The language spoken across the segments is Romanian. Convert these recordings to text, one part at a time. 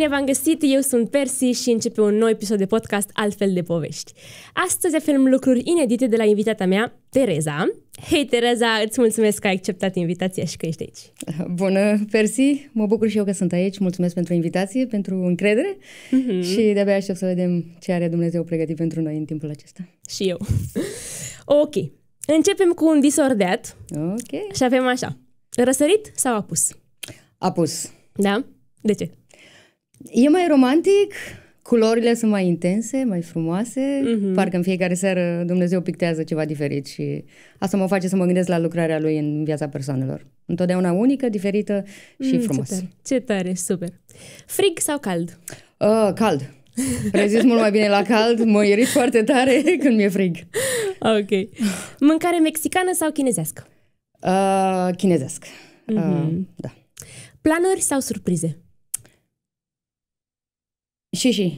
Bine v-am găsit, eu sunt Persi și începe un nou episod de podcast Altfel de povești. Astăzi aflăm lucruri inedite de la invitata mea, Tereza. Hei, Tereza, îți mulțumesc că ai acceptat invitația și că ești aici. Bună, Persi! Mă bucur și eu că sunt aici. Mulțumesc pentru invitație, pentru încredere mm-hmm. și de-abia aștept să vedem ce are Dumnezeu pregătit pentru noi în timpul acesta. Și eu. ok. Începem cu un disordeat. Ok. Și avem așa. Răsărit sau apus? Apus. Da? De ce? E mai romantic, culorile sunt mai intense, mai frumoase, mm-hmm. parcă în fiecare seară Dumnezeu pictează ceva diferit și asta mă face să mă gândesc la lucrarea lui în viața persoanelor. Întotdeauna unică, diferită și mm, frumoasă. Ce tare, ce tare, super. Frig sau cald? Uh, cald. Rezist mult mai bine la cald, mă irit foarte tare când mi-e frig. Ok. Mâncare mexicană sau chinezească? Uh, mhm. Uh, Mm-hmm. da. Planuri sau surprize? Și, și.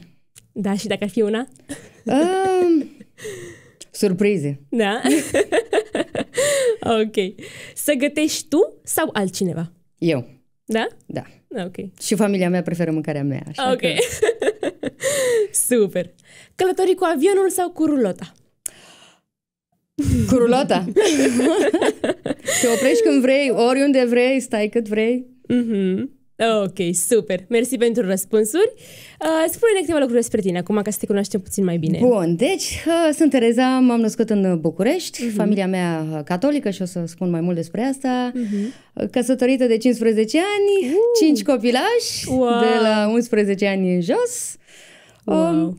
Da, și dacă ar fi una? Um, surprize. Da? ok. Să gătești tu sau altcineva? Eu. Da? da? Da. Ok. Și familia mea preferă mâncarea mea. Așa ok. Că... Super. Călătorii cu avionul sau cu rulota? Cu rulota. Te oprești când vrei, oriunde vrei, stai cât vrei. Mhm. Uh-huh. Ok, super. Mersi pentru răspunsuri. Uh, spune-ne câteva lucruri despre tine, acum ca să te cunoaștem puțin mai bine. Bun, deci uh, sunt Tereza, m-am născut în uh, București, uh-huh. familia mea uh, catolică și o să spun mai mult despre asta. Uh-huh. Căsătorită de 15 ani, uh. 5 copilași, wow. de la 11 ani în jos. Wow. Um,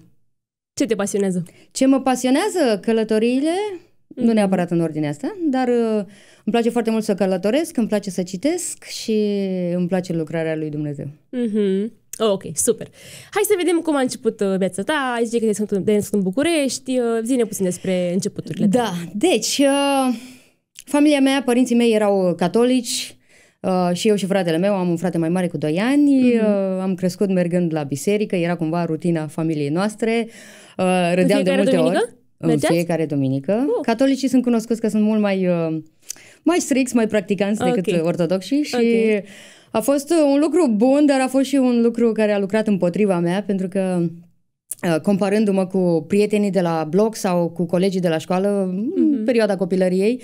ce te pasionează? Ce mă pasionează? Călătoriile, uh-huh. nu mhm. neapărat în ordinea asta, dar... Uh, îmi place foarte mult să călătoresc, îmi place să citesc și îmi place lucrarea lui Dumnezeu. Mm-hmm. Oh, ok, super. Hai să vedem cum a început uh, viața ta. Ai zice că te-ai sunt în București. Uh, zine puțin despre începuturile tale. Da, deci uh, familia mea, părinții mei erau catolici. Uh, și eu și fratele meu, am un frate mai mare cu 2 ani, mm-hmm. uh, am crescut mergând la biserică, era cumva rutina familiei noastre, uh, râdeam de multe duminică? ori. Mergeați? În fiecare duminică. Uh. Catolicii sunt cunoscuți că sunt mult mai uh, mai stricți, mai practicanți okay. decât ortodoxi și okay. a fost un lucru bun, dar a fost și un lucru care a lucrat împotriva mea, pentru că uh, comparându-mă cu prietenii de la bloc sau cu colegii de la școală mm-hmm. în mhm. perioada copilăriei,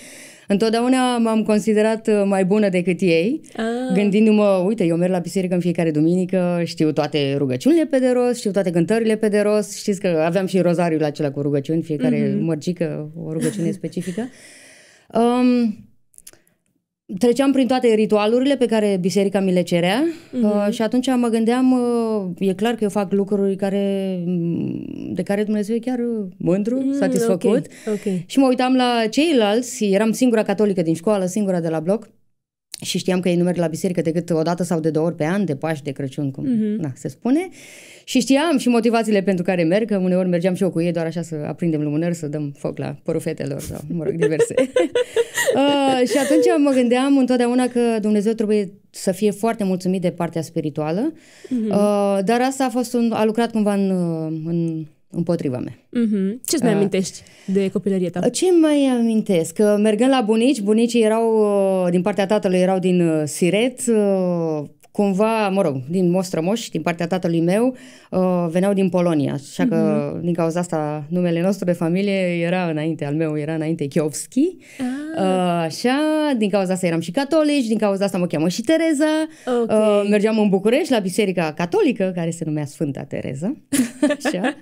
întotdeauna m-am considerat uh, mai bună decât ei, ah. gândindu-mă, uite, eu merg la biserică în fiecare duminică, știu toate rugăciunile pe de rost, știu toate cântările pe de rost, știți că aveam și rozariul acela cu rugăciuni, fiecare mm-hmm. mărgică o rugăciune specifică. Um, treceam prin toate ritualurile pe care biserica mi le cerea uh-huh. uh, și atunci mă gândeam, uh, e clar că eu fac lucruri care, mm, de care Dumnezeu e chiar uh, mândru, mm, satisfăcut. Okay, okay. Și mă uitam la ceilalți, eram singura catolică din școală, singura de la bloc și știam că ei nu merg la biserică decât o dată sau de două ori pe an, de Paști, de Crăciun, cum uh-huh. na, se spune. Uh, și știam și motivațiile pentru care merg, că uneori mergeam și eu cu ei doar așa să aprindem lumânări, să dăm foc la porufetelor sau, mă rog, diverse. uh, și atunci mă gândeam întotdeauna că Dumnezeu trebuie să fie foarte mulțumit de partea spirituală, uh-huh. uh, dar asta a fost un, a lucrat cumva în, uh, în împotriva mea. Mm-hmm. Ce-ți mai uh. amintești uh, de copilărie ta? Ce mai amintesc? Că mergând la bunici, bunicii erau, uh, din partea tatălui, erau din Siret, cumva, mă rog, din Mostrămoș, din partea tatălui meu, uh, veneau din Polonia. Așa că, mm-hmm. din cauza asta, numele nostru de familie era înainte, al meu era înainte Chiovski. Ah. Uh, așa, din cauza asta eram și catolici, din cauza asta mă cheamă și Tereza. Okay. Uh, mergeam în București la Biserica Catolică, care se numea Sfânta Tereza. așa.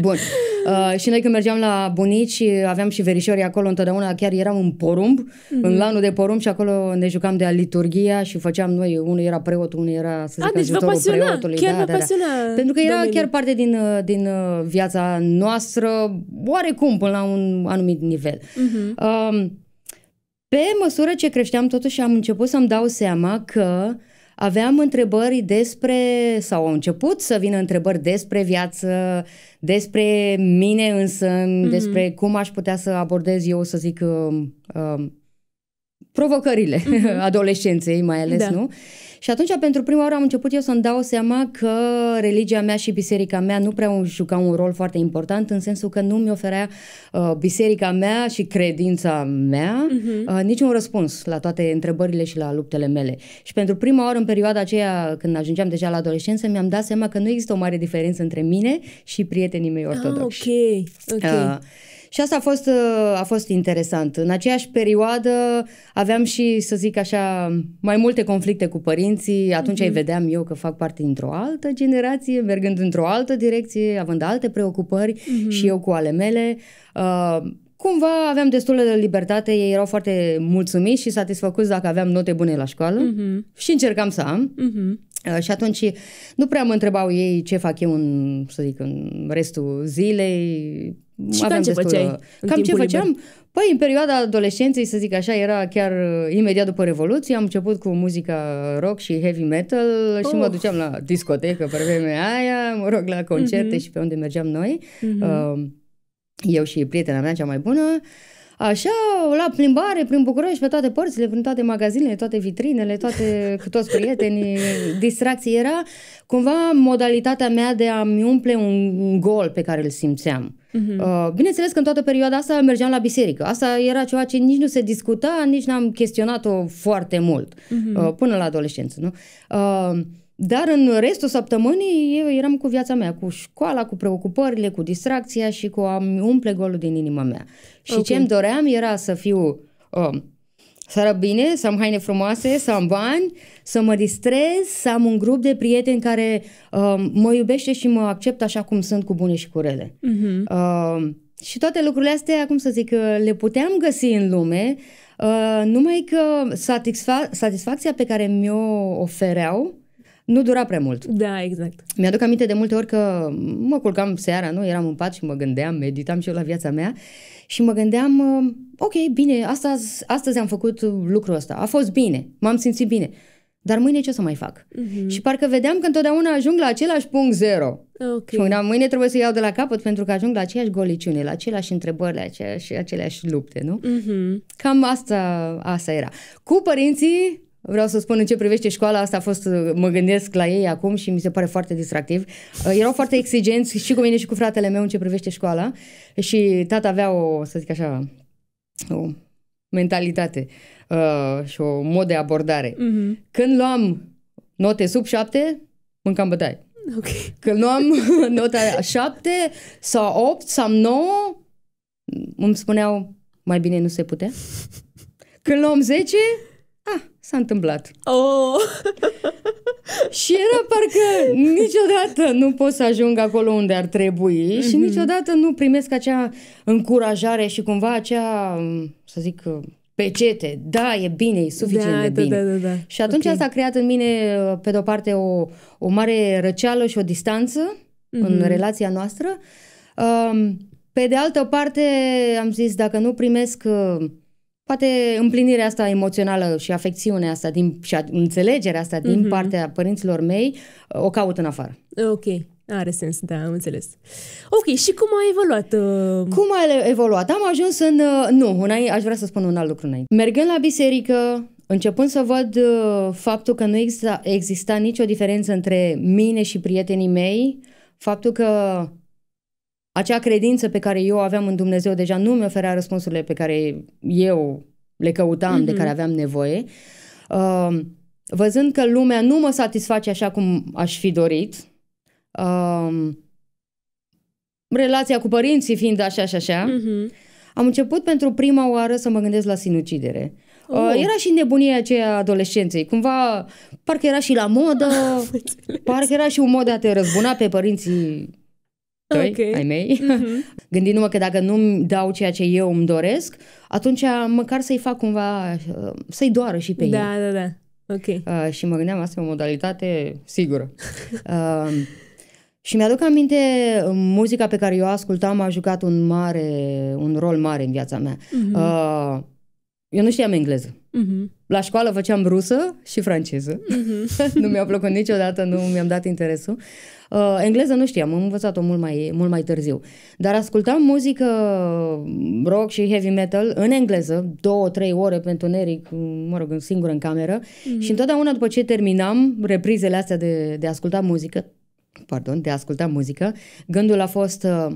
Bun. Uh, și noi când mergeam la bunici, aveam și verișori acolo întotdeauna, chiar eram în porumb, mm-hmm. în mhm. lanul de porumb și acolo ne jucam de liturgia și făceam noi, unul era preotul, unul era, să zic, A, deci ajutorul pasiona, preotului. Chiar da, da, da, pasiona da. Pentru că era domeniu. chiar parte din, uh, din uh, viața noastră, oarecum, până la un anumit nivel. Uh-huh. Um, pe măsură ce creșteam, totuși am început să-mi dau seama că aveam întrebări despre, sau au început să vină întrebări despre viață, despre mine însă, mm-hmm. despre cum aș putea să abordez eu, să zic, uh, uh, provocările mm-hmm. adolescenței, mai ales, da. nu? Și atunci, pentru prima oară, am început eu să-mi dau seama că religia mea și biserica mea nu prea jucau un rol foarte important, în sensul că nu mi oferea uh, biserica mea și credința mea uh-huh. uh, niciun răspuns la toate întrebările și la luptele mele. Și pentru prima oară, în perioada aceea, când ajungeam deja la adolescență, mi-am dat seama că nu există o mare diferență între mine și prietenii mei ah, ortodoxi. Ah, ok, ok. Uh, și asta a fost, ă, a fost interesant. În aceeași perioadă aveam și, să zic așa, mai multe conflicte cu părinții. Atunci mm-hmm. îi mhm. vedeam eu că fac parte dintr-o altă generație, mergând într-o altă direcție, având alte preocupări mm-hmm. și eu cu ale mele. Uh, cumva aveam destul de libertate, ei erau foarte mulțumiți și satisfăcuți dacă aveam note bune la școală uh-huh. și încercam să am. Uh-huh. Și atunci nu prea mă întrebau ei ce fac eu în, să zic, în restul zilei, și aveam cam ce făceai? cam ce făceam? Liber. Păi, în perioada adolescenței, să zic așa, era chiar uh, imediat după Revoluție, am început cu muzica rock și heavy metal oh. și mă oh. duceam la discotecă pe vremea aia, mă rog, la concerte mm-hmm. și pe unde mergeam noi, mm-hmm. eu și prietena mea cea mai bună. Uh, Așa, la plimbare prin București, pe toate părțile, prin toate magazinele, toate vitrinele, toate, cu toți prietenii, distracție Era cumva modalitatea mea de a-mi umple un gol pe care îl simțeam. Uh-huh. Uh, bineînțeles că în toată perioada asta mergeam la biserică. Asta era ceva ce nici nu se discuta, nici n-am chestionat-o foarte mult, uh-huh. uh, până la adolescență. Nu? Uh, dar în restul săptămânii eu eram cu viața mea, cu școala, cu preocupările, cu distracția și cu a umple golul din inima mea. Și okay. ce îmi doream era să fiu... um, să arăt bine, să am haine frumoase, să am bani, să mă distrez, să am un grup de prieteni care um, mă iubește și mă acceptă așa cum sunt, cu bune și cu rele. Mm-hmm. Um, și toate lucrurile astea, cum să zic, le puteam găsi în lume, uh, numai că satisfa- satisfacția pe care mi-o ofereau nu dura prea mult. Da, exact. Mi-aduc aminte de multe ori că mă culcam seara, nu? Eram în pat și mă gândeam, meditam și eu la viața mea și mă gândeam, uh, ok, bine, astăzi, astăzi am făcut lucrul ăsta, a fost bine, m-am simțit bine, dar mâine ce o să mai fac? Uh-huh. Și parcă vedeam că întotdeauna ajung la același punct zero. Okay. Și mâine, mâine trebuie să iau de la capăt pentru că ajung la aceeași goliciune, la aceleași întrebări, la aceleași, aceleași lupte, nu? Uh-huh. Cam asta, asta era. Cu părinții Vreau să spun în ce privește școala, asta a fost, uh, mă gândesc la ei acum și mi se pare foarte distractiv. Uh, erau foarte exigenți și cu mine și cu fratele meu în ce privește școala și tata avea o, să zic așa, o mentalitate uh, și o mod de abordare. Uh-huh. Când luam note sub șapte, mâncam bătaie. Okay. Când luam nota șapte sau opt sau nouă, îmi spuneau mai bine nu se putea. Când luam zece ah, s-a întâmplat. Oh. și era parcă niciodată nu pot să ajung acolo unde ar trebui mm-hmm. și mhm. niciodată nu primesc acea încurajare și cumva acea, să zic, pecete. Da, e bine, e suficient da, de da, bine. Da, da, da, Și atunci okay. asta a creat în mine, pe de-o parte, o, o mare răceală și o distanță mm-hmm. în mhm. relația noastră. Um, pe de altă parte, am zis, dacă nu primesc uh, Poate împlinirea asta emoțională și afecțiunea asta din, și înțelegerea asta din mm-hmm. partea părinților mei uh, o caut în afară. Ok. Are sens, da, am înțeles. Ok, și cum a evoluat? Uh... Cum a evoluat? Am ajuns în... Uh, nu, înainte, aș vrea să spun un alt lucru înainte. Mergând la biserică, începând să văd uh, faptul că nu exista, exista nicio diferență între mine și prietenii mei, faptul că acea credință pe care eu o aveam în Dumnezeu deja nu mi oferea răspunsurile pe care eu le căutam, mm-hmm. de care aveam nevoie. Uh, văzând că lumea nu mă satisface așa cum aș fi dorit, uh, relația cu părinții fiind așa și așa, mm-hmm. am început pentru prima oară să mă gândesc la sinucidere. Uh, oh. Era și nebunia aceea adolescenței. Cumva, parcă era și la modă, parcă era și un mod de a te răzbuna pe părinții doi okay. ai mei, mm-hmm. gândindu-mă că dacă nu-mi dau ceea ce eu îmi doresc, atunci măcar să-i fac cumva, să-i doară și pe da, ei. Da, da, da. ok Uh, și mă gândeam, asta e o modalitate sigură. Uh, și mi-aduc aminte, uh, muzica pe care eu ascultam a jucat un mare, un rol mare în viața mea. Mm-hmm. Uh, eu nu știam engleză. Mm-hmm. La școală făceam rusă și franceză. Mm-hmm. nu mi-a plăcut niciodată, nu mi-am dat interesul. Uh, Uh, engleză nu știam, am învățat-o mult mai, mult mai târziu. Dar ascultam muzică uh, rock și heavy metal în engleză, două, trei ore pentru neric, uh, mă rog, singur în cameră. Mm-hmm. Și întotdeauna după ce terminam reprizele astea de, de asculta muzică, pardon, de asculta muzică, gândul a fost, uh,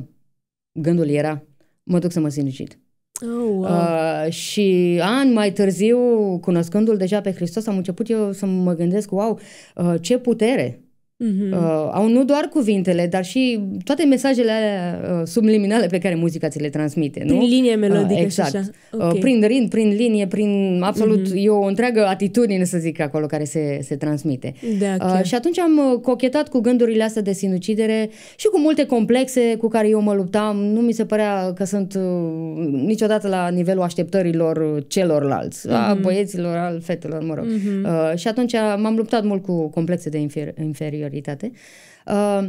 gândul era, mă duc să mă sinucid. Oh, wow. uh, și ani mai târziu, cunoscându-l deja pe Hristos, am început eu să mă gândesc, wow, uh, ce putere Uh-huh. Uh, au nu doar cuvintele, dar și toate mesajele alea uh, subliminale pe care muzica ți le transmite. Nu? Prin linie uh, melodică uh, exact. și așa. Exact. Okay. Uh, prin rind, prin linie, prin absolut, uh-huh. e o întreagă atitudine, să zic, acolo care se, se transmite. Da, uh, și atunci am uh, cochetat cu gândurile astea de sinucidere și cu multe complexe cu care eu mă luptam. Nu mi se părea că sunt uh, niciodată la nivelul așteptărilor uh, celorlalți, uh-huh. a mm-hmm. băieților, al fetelor, mă rog. Uh-huh. Uh, și atunci m-am luptat mult cu complexe de inferior realitate. Uh,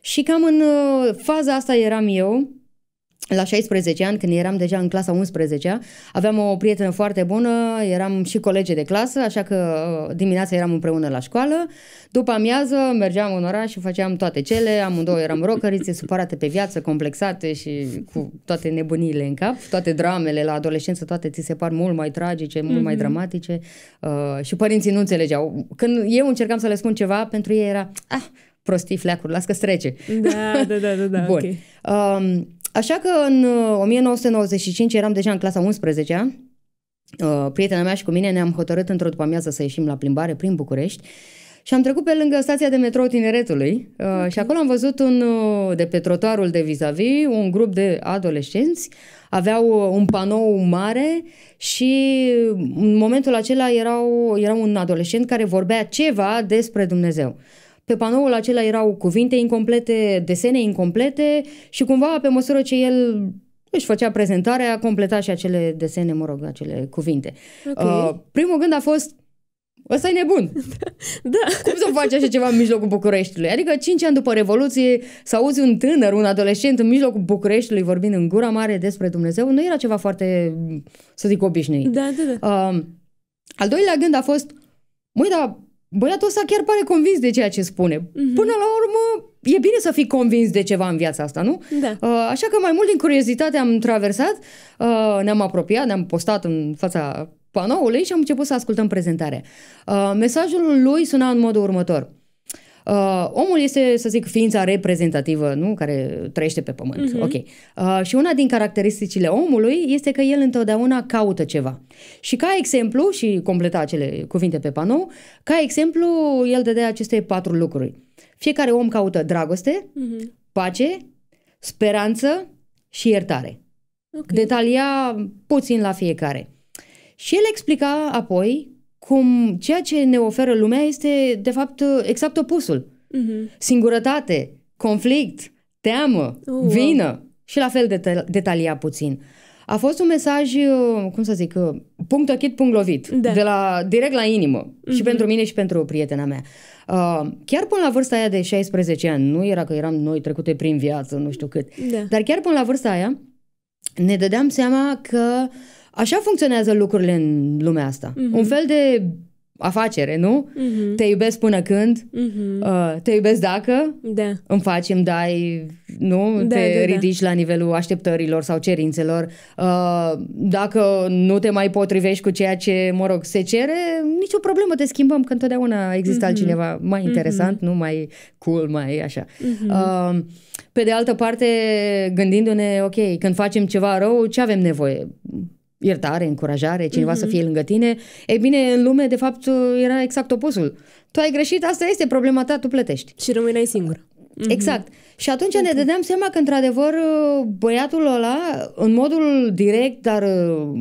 și cam în uh, faza asta eram eu, la 16 ani, când eram deja în clasa 11 aveam o prietenă foarte bună, eram și colege de clasă, așa că uh, dimineața eram împreună la școală. După amiază mergeam în oraș și făceam toate cele, amândouă eram rocărițe, supărate pe viață, complexate și cu toate nebunile în cap, toate dramele la adolescență, toate ți se par mult mai tragice, mult mm-hmm. mai mhm. dramatice uh, și părinții nu înțelegeau. Când eu încercam să le spun ceva, pentru ei era, ah, prostii, fleacuri, las că strece. Da, da, da, da, da Bun. Okay. Um, Așa că în 1995 uh, eram deja în clasa 11-a, uh, prietena mea și cu mine ne-am hotărât într-o după-amiază să ieșim la plimbare prin București și am trecut pe lângă stația de metrou Tineretului uh, okay. și acolo am văzut un, de pe trotuarul de vis-a-vis un grup de adolescenți. Aveau un panou mare și în momentul acela erau, era un adolescent care vorbea ceva despre Dumnezeu. Pe panoul acela erau cuvinte incomplete, desene incomplete și cumva pe măsură ce el își făcea prezentarea, completa și acele desene, mă rog, acele cuvinte. Okay. Uh, primul gând a fost, ăsta e nebun. da. Cum să faci așa ceva în mijlocul Bucureștiului? Adică cinci ani după Revoluție să auzi un tânăr, un adolescent în mijlocul Bucureștiului vorbind în gura mare despre Dumnezeu, nu era ceva foarte, să zic, obișnuit. Da, da, da. Uh, al doilea gând a fost, măi, dar băiatul ăsta chiar pare convins de ceea ce spune. Mm-hmm. Până la urmă, e bine să fii convins de ceva în viața asta, nu? Da. Uh, așa că mai mult din curiozitate am traversat, uh, ne-am apropiat, ne-am postat în fața panoului și am început să ascultăm prezentarea. Uh, mesajul lui suna în modul următor – Uh, omul este, să zic, ființa reprezentativă, nu? Care trăiește pe pământ. Uh-huh. Ok. Uh, și una din caracteristicile omului este că el întotdeauna caută ceva. Și ca exemplu, și completa acele cuvinte pe panou, ca exemplu, el dădea aceste patru lucruri. Fiecare om caută dragoste, uh-huh. pace, speranță și iertare. Okay. Detalia puțin la fiecare. Și el explica apoi cum ceea ce ne oferă lumea este, de fapt, exact opusul. Mm-hmm. Singurătate, conflict, teamă, uh, wow. vină și la fel de detalia puțin. A fost un mesaj, uh, cum să zic, uh, punct ochit, punct lovit, da. de la, direct la inimă, mm-hmm. și pentru mine și pentru prietena mea. Uh, chiar până la vârsta aia de 16 ani, nu era că eram noi trecute prin viață, nu știu cât, da. dar chiar până la vârsta aia ne dădeam seama că uh, Așa funcționează lucrurile în lumea asta. Mm-hmm. Un fel de afacere, nu? Mm-hmm. Te iubesc până când, mm-hmm. uh, te iubesc dacă da. îmi faci, îmi dai, nu? Da, te da, da. ridici da. la nivelul așteptărilor sau cerințelor. Uh, dacă nu te mai potrivești cu ceea ce, mă rog, se cere, nicio problemă, te schimbăm, că întotdeauna există mm-hmm. altcineva mai mhm. interesant, mm-hmm. nu? Mai cool, mai așa. Mm-hmm. Uh, pe de altă parte, gândindu-ne, ok, când facem ceva rău, ce avem nevoie? iertare, încurajare, cineva mm-hmm. să mhm. fie lângă tine. Ei bine, în lume, de fapt, era exact opusul. Tu ai greșit, asta este problema ta, tu plătești. Și rămâneai singur. Mm-hmm. Exact. Și atunci ne dădeam seama că, într-adevăr, băiatul ăla, în modul direct, dar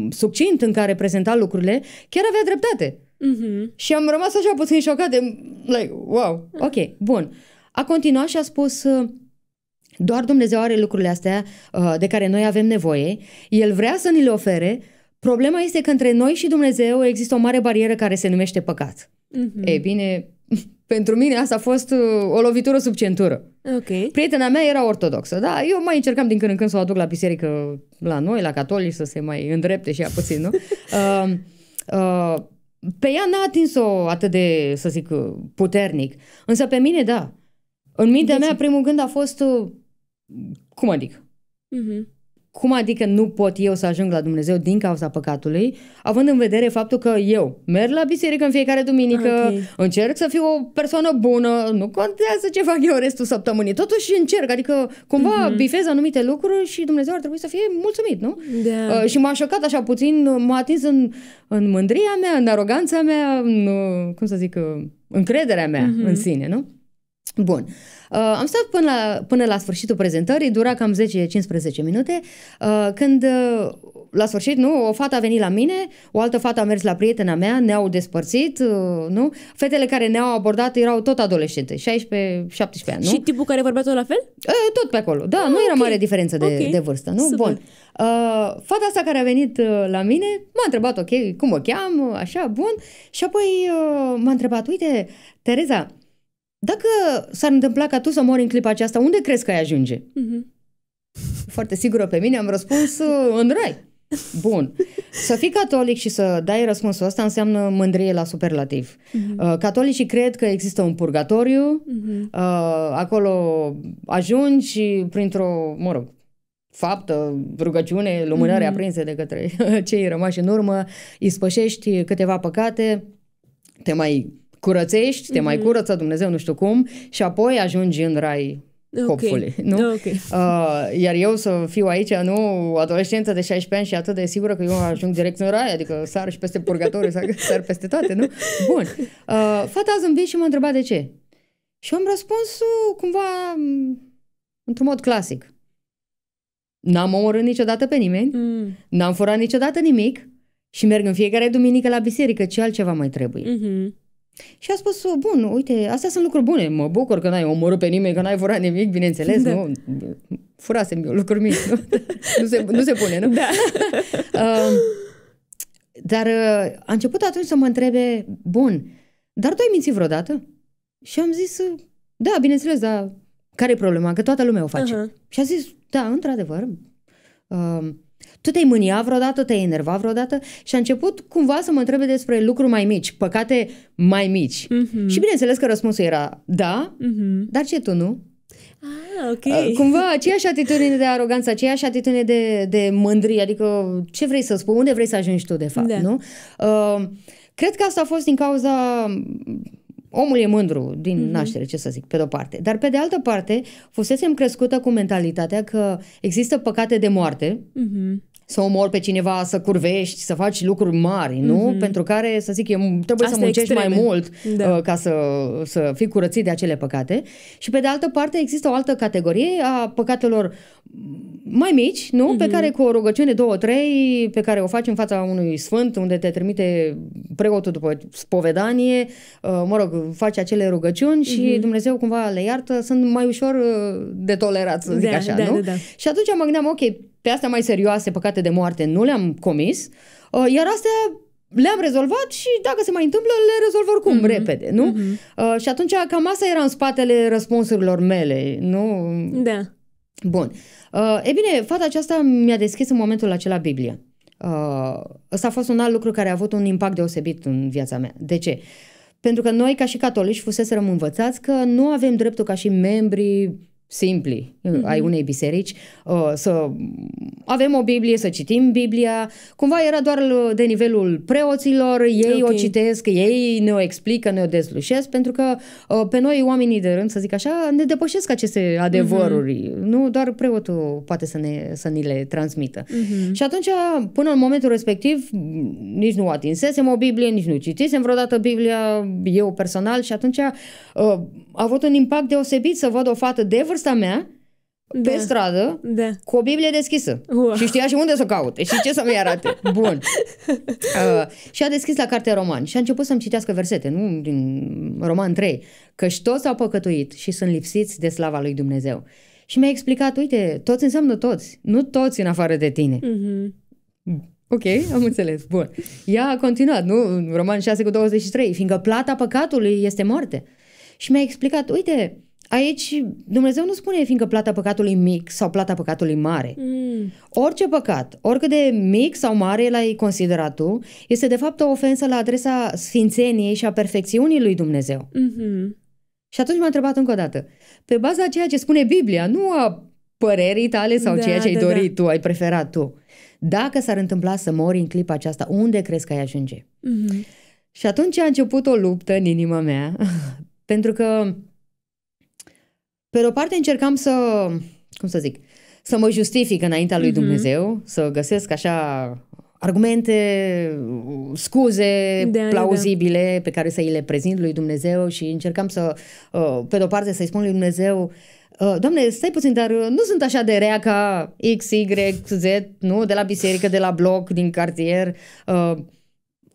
succint în care prezenta lucrurile, chiar avea dreptate. Mm-hmm. Și am rămas așa puțin șocat de, like, wow, ok, bun. A continuat și a spus, doar Dumnezeu are lucrurile astea uh, de care noi avem nevoie. El vrea să ni le ofere. Problema este că între noi și Dumnezeu există o mare barieră care se numește păcat. Uh-huh. Ei bine, pentru mine asta a fost uh, o lovitură sub centură. Okay. Prietena mea era ortodoxă, da? Eu mai încercam din când în când să o aduc la biserică la noi, la catolici, să se mai îndrepte și ea puțin, nu? Uh, uh, pe ea n-a atins-o atât de, să zic, uh, puternic. Însă pe mine, da. În mintea deci... mea, primul gând a fost cum adică? Uh-huh. Cum adică nu pot eu să ajung la Dumnezeu din cauza păcatului, având în vedere faptul că eu merg la biserică în fiecare duminică, okay. încerc să fiu o persoană bună, nu contează ce fac eu restul săptămânii, totuși încerc, adică cumva uh-huh. bifez anumite lucruri și Dumnezeu ar trebui să fie mulțumit, nu? Da. Uh, și m-a șocat așa puțin, m-a atins în, în mândria mea, în aroganța mea, în, uh, cum să zic, uh, încrederea mea uh-huh. în sine, nu? Bun. Uh, am stat până la, până la sfârșitul prezentării, dura cam 10-15 minute, uh, când uh, la sfârșit, nu, o fată a venit la mine, o altă fată a mers la prietena mea, ne-au despărțit, uh, nu? Fetele care ne-au abordat erau tot adolescente, 16-17 ani, nu? Și tipul care vorbea tot la fel? Uh, tot pe acolo, da, ah, nu okay. era mare diferență de, okay. de vârstă, nu? Super. Bun. Uh, fata asta care a venit uh, la mine m-a întrebat, ok, cum o cheam, așa, bun, și apoi uh, m-a întrebat, uite, Tereza, dacă s-ar întâmpla ca tu să mori în clipa aceasta, unde crezi că ai ajunge? Mm-hmm. Foarte sigură pe mine, am răspuns uh, în rai. Bun. Să fii catolic și să dai răspunsul ăsta înseamnă mândrie la superlativ. Mm-hmm. Catolicii cred că există un purgatoriu, mm-hmm. acolo ajungi și printr-o, mă rog, faptă, rugăciune, lumânare mm-hmm. aprinse de către cei rămași în urmă, ispășești câteva păcate, te mai curățești, te mai mhm. curăță Dumnezeu nu știu cum și apoi ajungi în rai Okay. nu? Okay. Uh, iar eu să fiu aici, nu, adolescență de 16 ani și atât de sigură că eu ajung direct în rai, adică sar și peste purgatoriu, sar, sar peste toate, nu? Bun. Uh, fata a zâmbit și m-a întrebat de ce. Și am răspuns uh, cumva mm, într-un mod clasic. N-am omorât niciodată pe nimeni, mm. n-am furat niciodată nimic și merg în fiecare duminică la biserică, ce altceva mai trebuie? Mm-hmm. Și a spus, bun, uite, astea sunt lucruri bune, mă bucur că n-ai omorât pe nimeni, că n-ai furat nimic, bineînțeles, da. nu? Furasem eu lucruri mici, nu? nu, se, nu se pune, nu? Da. uh, dar uh, a început atunci să mă întrebe, bun, dar tu ai mințit vreodată? Și am zis, uh, da, bineînțeles, dar care e problema? Că toată lumea o face. Uh-huh. Și a zis, da, într-adevăr, uh, tu te-ai mânia vreodată, te-ai enervat vreodată și a început cumva să mă întrebe despre lucruri mai mici, păcate mai mici. Mm-hmm. Și bineînțeles că răspunsul era da, mm-hmm. dar ce tu nu? Ah, ok. Cumva aceeași atitudine de aroganță, aceeași atitudine de, de mândrie, adică ce vrei să spui, unde vrei să ajungi tu de fapt, da. nu? Uh, cred că asta a fost din cauza omul e mândru din mm-hmm. naștere, ce să zic, pe de-o parte. Dar pe de altă parte, fusesem crescută cu mentalitatea că există păcate de moarte, mm-hmm să omori pe cineva, să curvești, să faci lucruri mari, nu? Mm-hmm. Pentru care, să zic, eu, trebuie Astea să muncești extreme. mai mult da. uh, ca să, să fii curățit de acele păcate. Și pe de altă parte există o altă categorie a păcatelor mai mici, nu? Mm-hmm. Pe mhm. care cu o rugăciune, două, trei, pe care o faci în fața unui sfânt, unde te trimite preotul după spovedanie, uh, mă rog, faci acele rugăciuni mm-hmm. și mhm. Dumnezeu cumva le iartă, sunt mai ușor uh, de tolerat, să zic da, așa, da, nu? Da, da. Și atunci mă gândeam, ok, pe astea mai serioase, păcate de moarte, nu le-am comis, uh, iar astea le-am rezolvat și dacă se mai întâmplă, le rezolv oricum, mm-hmm. repede, nu? Mm-hmm. Uh, și atunci cam asta era în spatele răspunsurilor mele, nu? Da. Bun. Uh, e bine, fata aceasta mi-a deschis în momentul acela Biblia. Uh, ăsta a fost un alt lucru care a avut un impact deosebit în viața mea. De ce? Pentru că noi, ca și catolici, fuseserăm învățați că nu avem dreptul ca și membrii simpli mm-hmm. ai mhm. unei biserici, uh, să avem o Biblie, să citim Biblia. Cumva era doar uh, de nivelul preoților, ei okay. o citesc, ei ne o explică, ne o dezlușesc, pentru că pe noi, oamenii de rând, să zic așa, ne depășesc aceste mhm. adevăruri. Mm-hmm. Nu doar preotul poate să, ne, să ni le transmită. Mm-hmm. Și atunci, până în momentul respectiv, nici nu atinsesem o Biblie, nici nu citisem vreodată Biblia, eu personal, și atunci a avut un impact deosebit să văd o fată de vârstă vârsta mea, da. stradă, da. cu o Biblie deschisă. Wow. Și știa și unde să o caute și ce să-mi arate. Bun. Uh, și a deschis la carte roman și a început să-mi citească versete, nu din roman 3, căci toți au păcătuit și sunt lipsiți de slava lui Dumnezeu. Și mi-a explicat, uite, toți înseamnă toți, nu toți în afară de tine. Mm-hmm. Ok, am înțeles. Bun. Ea a continuat, nu? Roman 6 cu 23, fiindcă plata păcatului este moarte. Și mi-a explicat, uite, aici Dumnezeu nu spune fiindcă plata păcatului mic sau plata păcatului mare. Mm. Orice păcat, oricât de mic sau mare l-ai considerat tu, este de fapt o ofensă la adresa sfințeniei și a perfecțiunii lui Dumnezeu. Mm-hmm. Și atunci m-a întrebat încă o dată, pe baza ceea ce spune Biblia, nu a părerii tale sau da, ceea ce ai da, dorit da. tu, ai preferat tu. Dacă s-ar întâmpla să mori în clipa aceasta, unde crezi că ai ajunge? Mm-hmm. Și atunci a început o luptă în inima mea, pentru că pe o parte încercam să, cum să zic, să mă justific înaintea lui mm-hmm. Dumnezeu, să găsesc așa argumente, scuze de da, da, da. plauzibile de. pe care să îi le prezint lui Dumnezeu și încercam să, uh, pe de o parte, să-i spun lui Dumnezeu uh, Doamne, stai puțin, dar uh, nu sunt așa de rea ca X, Y, Z, nu? De la biserică, de la bloc, din cartier.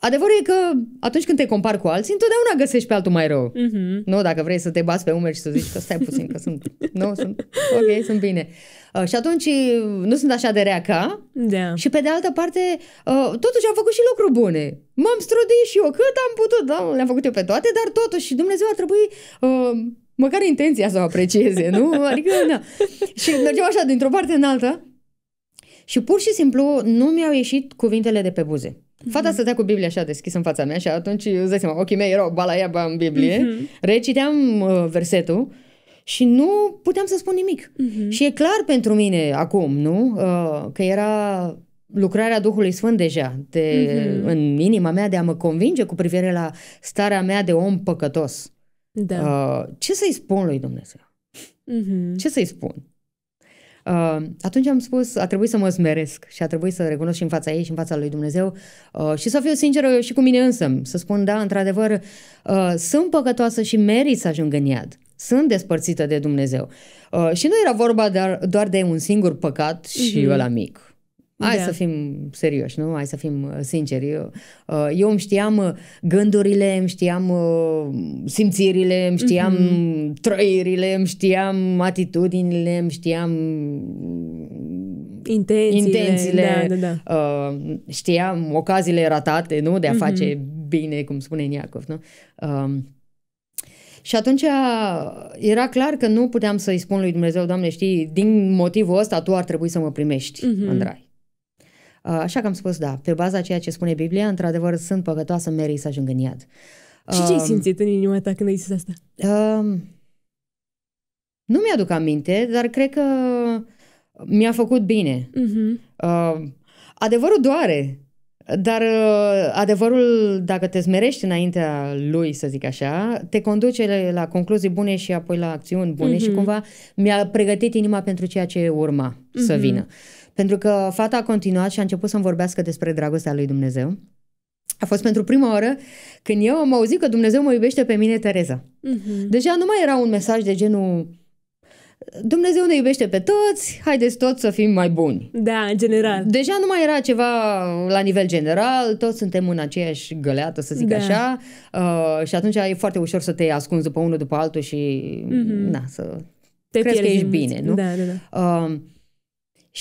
Adevărul e că atunci când te compari cu alții, întotdeauna găsești pe altul mai rău. Mm-hmm. Nu, dacă vrei să te bați pe umeri și să zici că stai puțin, că sunt, nu, sunt, ok, sunt bine. Uh, și atunci uh, nu sunt așa de rea ca. Da. Și pe de altă parte, uh, totuși am făcut și lucruri bune. M-am strădit și eu cât am putut, da, le-am făcut eu pe toate, dar totuși Dumnezeu a trebuit... Uh, măcar intenția să o aprecieze, nu? Adică, na. Și mergeam așa, dintr-o parte în alta. Și pur și simplu nu mi-au ieșit cuvintele de pe buze. Fata stătea cu Biblia așa deschis în fața mea și atunci îți dai seama, ochii mei erau balaiaba în Biblie, uh-huh. reciteam uh, versetul și nu puteam să spun nimic. Uh-huh. Și e clar pentru mine acum, nu? Uh, că era lucrarea Duhului Sfânt deja de, uh-huh. în inima mea de a mă convinge cu privire la starea mea de om păcătos. Da. Uh, ce să-i spun lui Dumnezeu? Uh-huh. Ce să-i spun? Uh, atunci am spus, a trebuit să mă smeresc și a trebuit să recunosc și în fața ei și în fața lui Dumnezeu uh, și să fiu sinceră și cu mine însă, să spun, da, într-adevăr, uh, sunt păcătoasă și merit să ajung în iad. Sunt despărțită de Dumnezeu. Uh, și nu era vorba de, doar de un singur păcat și uh-huh. ăla mic. Hai da. să fim serioși, nu? Hai să fim uh, sinceri. Eu, uh, eu îmi știam uh, gândurile, îmi știam simțirile, îmi știam mm-hmm. trăirile, îmi știam atitudinile, îmi știam intențiile. intențiile da, da, da. Uh, știam ocaziile ratate, nu? De a mm-hmm. face bine, cum spune Iacov, nu? Uh, și atunci era clar că nu puteam să-i spun lui Dumnezeu, Doamne, știi, din motivul ăsta tu ar trebui să mă primești mm-hmm. în rai. Uh, așa că am spus, da, pe baza ceea ce spune Biblia, într-adevăr sunt păcătoasă, merit să ajung în iad. Și ce ai um, simțit în inima ta când ai zis asta? Um, nu mi-aduc aminte, dar cred că mi-a făcut bine. Uh-huh. Uh, adevărul doare, dar uh, adevărul, dacă te smerești înaintea lui, să zic așa, te conduce la concluzii bune și apoi la acțiuni bune uh-huh. și mm-hmm. cumva mi-a pregătit inima pentru ceea ce urma uh-huh. să mm-hmm. vină. Uh, pentru că fata a continuat și a început să-mi vorbească despre dragostea lui Dumnezeu. A fost pentru prima oară când eu am auzit că Dumnezeu mă iubește pe mine, Tereza. Uh-huh. Deja nu mai era un mesaj de genul Dumnezeu ne iubește pe toți, haideți toți să fim mai buni. Da, în general. Deja nu mai era ceva la nivel general, toți suntem în aceeași găleată, să zic da. așa, uh, și atunci e foarte ușor să te ascunzi după unul, după altul și, uh-huh. na, să te crezi că ești bine, nu? Da, da, da. Uh,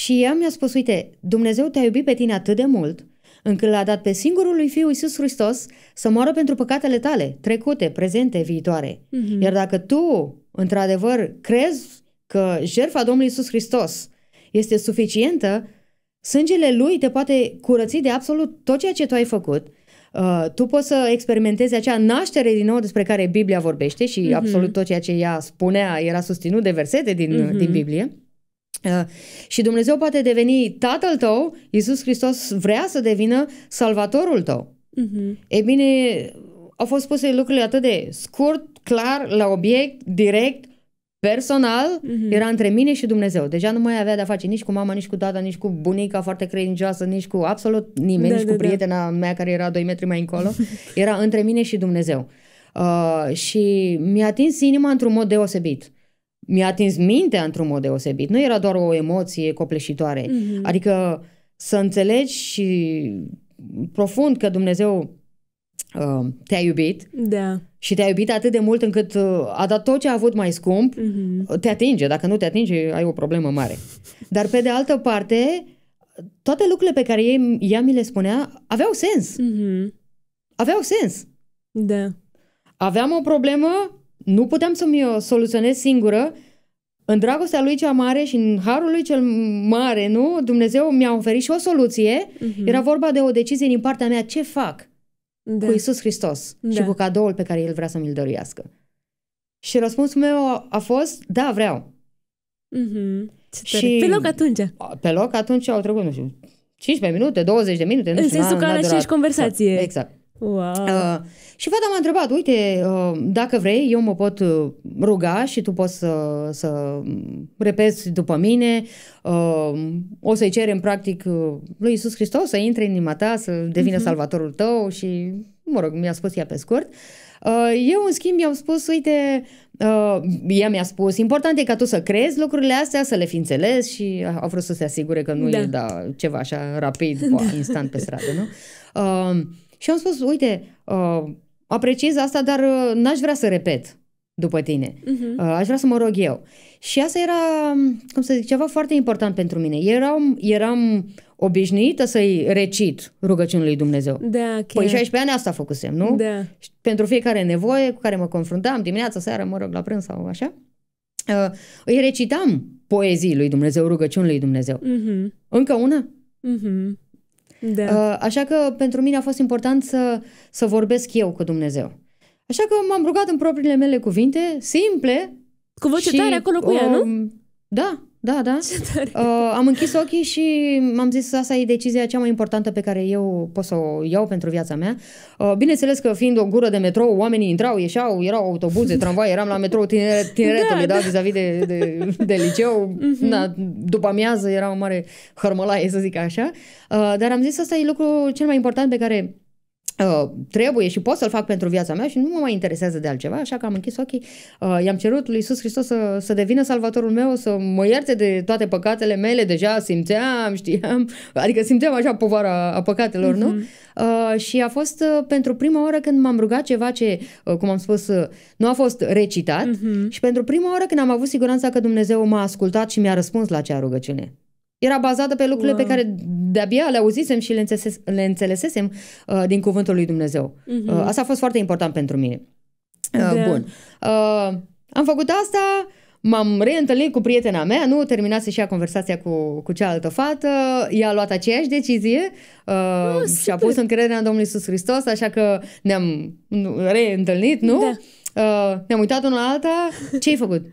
și ea mi-a spus, uite, Dumnezeu te-a iubit pe tine atât de mult, încât l-a dat pe singurul lui Fiu Iisus Hristos să moară pentru păcatele tale, trecute, prezente, viitoare. Mm-hmm. Iar dacă tu, într-adevăr, crezi că jertfa Domnului Iisus Hristos este suficientă, sângele lui te poate curăți de absolut tot ceea ce tu ai făcut. Uh, tu poți să experimentezi acea naștere din nou despre care Biblia vorbește și mm-hmm. absolut tot ceea ce ea spunea era susținut de versete din, mm-hmm. din Biblie. Uh, și Dumnezeu poate deveni tatăl tău, Iisus Hristos vrea să devină salvatorul tău. Uh-huh. Mhm. E bine, au fost spuse lucrurile atât de scurt, clar, la obiect, direct, personal, uh-huh. era între mine și Dumnezeu. Deja nu mai avea de-a face nici cu mama, nici cu tata, nici cu bunica foarte credincioasă, nici cu absolut nimeni, da, nici da, cu da. prietena da. mea care era 2 metri mai încolo. Era între mine și Dumnezeu. Uh, și mi-a atins inima într-un mod deosebit mi-a atins mintea într-un mod deosebit. Nu era doar o emoție copleșitoare. Mm-hmm. Adică să înțelegi și profund că Dumnezeu uh, te-a iubit da. și te-a iubit atât de mult încât uh, a dat tot ce a avut mai scump, mm-hmm. te atinge. Dacă nu te atinge, ai o problemă mare. Dar pe de altă parte, toate lucrurile pe care ei, ea mi le spunea aveau sens. Mm-hmm. Aveau sens. Da. Aveam o problemă, nu puteam să mi-o uh, soluționez singură, în dragostea lui cea mare și în harul lui cel mare, nu? Dumnezeu mi-a oferit și o soluție. Uh-huh. Era vorba de o decizie din partea mea, ce fac da. cu Isus Hristos da. și cu cadoul pe care El vrea să mi-l dăruiască. Și răspunsul meu a fost, da, vreau. Uh-huh. Și pe loc atunci? Pe loc atunci au trecut, nu știu, 15 minute, 20 de minute. Nu în știu, sensul că are aceeași conversație. Exact. Wow. Uh, și fata m-a întrebat, uite, uh, dacă vrei, eu mă pot uh, ruga și tu poți să, să repezi după mine. Uh, o să-i cerem, practic, uh, lui Isus Hristos să intre în inima ta, să devină uh-huh. salvatorul tău și, mă rog, mi-a spus ea pe scurt. Uh, eu, în schimb, i-am spus, uite, uh, ea mi-a spus, important e ca tu să crezi lucrurile astea, să le fi înțeles și a vrut să se asigure că nu da. e da, ceva așa rapid, da. instant pe stradă, nu? Uh, și am spus, uite, uh, apreciez asta, dar uh, n-aș vrea să repet după tine. Uh-huh. Uh, aș vrea să mă rog eu. Și asta era, um, cum să zic, ceva foarte important pentru mine. Eram, eram obișnuită să-i recit rugăciunile lui Dumnezeu. Da, chiar. Păi 16 ani asta făcusem, nu? Da. Pentru fiecare nevoie cu care mă confruntam, dimineața, seara, mă rog, la prânz sau așa, uh, îi recitam poezii lui Dumnezeu, rugăciunile lui Dumnezeu. Uh-huh. Încă una? Uh-huh. Da. Uh, așa că pentru mine a fost important să, să vorbesc eu cu Dumnezeu. Așa că m-am rugat în propriile mele cuvinte, simple. Cu voce și, tare acolo cu um, ea, nu? Da, da, da. Uh, am închis ochii și m-am zis asta e decizia cea mai importantă pe care eu pot să o iau pentru viața mea. Uh, bineînțeles că fiind o gură de metrou, oamenii intrau, ieșeau, erau autobuze, tramvai, eram la metrou tineret, da, tineretului, da, da, da, vis-a-vis de, de, de liceu. Uh-huh. Da, după amiază era o mare hărmălaie, să zic așa. Uh, dar am zis asta e lucrul cel mai important pe care Uh, trebuie și pot să-l fac pentru viața mea și nu mă mai interesează de altceva, așa că am închis ochii, uh, i-am cerut lui Iisus Hristos să, să devină salvatorul meu, să mă ierte de toate păcatele mele, deja simțeam, știam, adică simțeam așa povara a păcatelor, uh-huh. nu? Mhm. Uh, și a fost uh, pentru prima oară când m-am rugat ceva ce, uh, cum am spus, uh, nu a fost recitat uh-huh. și pentru prima oară când am avut siguranța că Dumnezeu m-a ascultat și mi-a răspuns la acea rugăciune. Era bazată pe lucrurile wow. pe care de-abia le auzisem și le, înțeles, le înțelesesem uh, din cuvântul lui Dumnezeu. Mm-hmm. Uh, asta a fost foarte important pentru mine. Uh, da. Bun. Uh, am făcut asta, m-am reîntâlnit cu prietena mea, nu? Terminase și ea conversația cu, cu cealaltă fată, ea a luat aceeași decizie uh, oh, și a pus încrederea în Domnul Isus Hristos, așa că ne-am reîntâlnit, nu? Da. Uh, ne-am uitat una la alta. Ce ai făcut?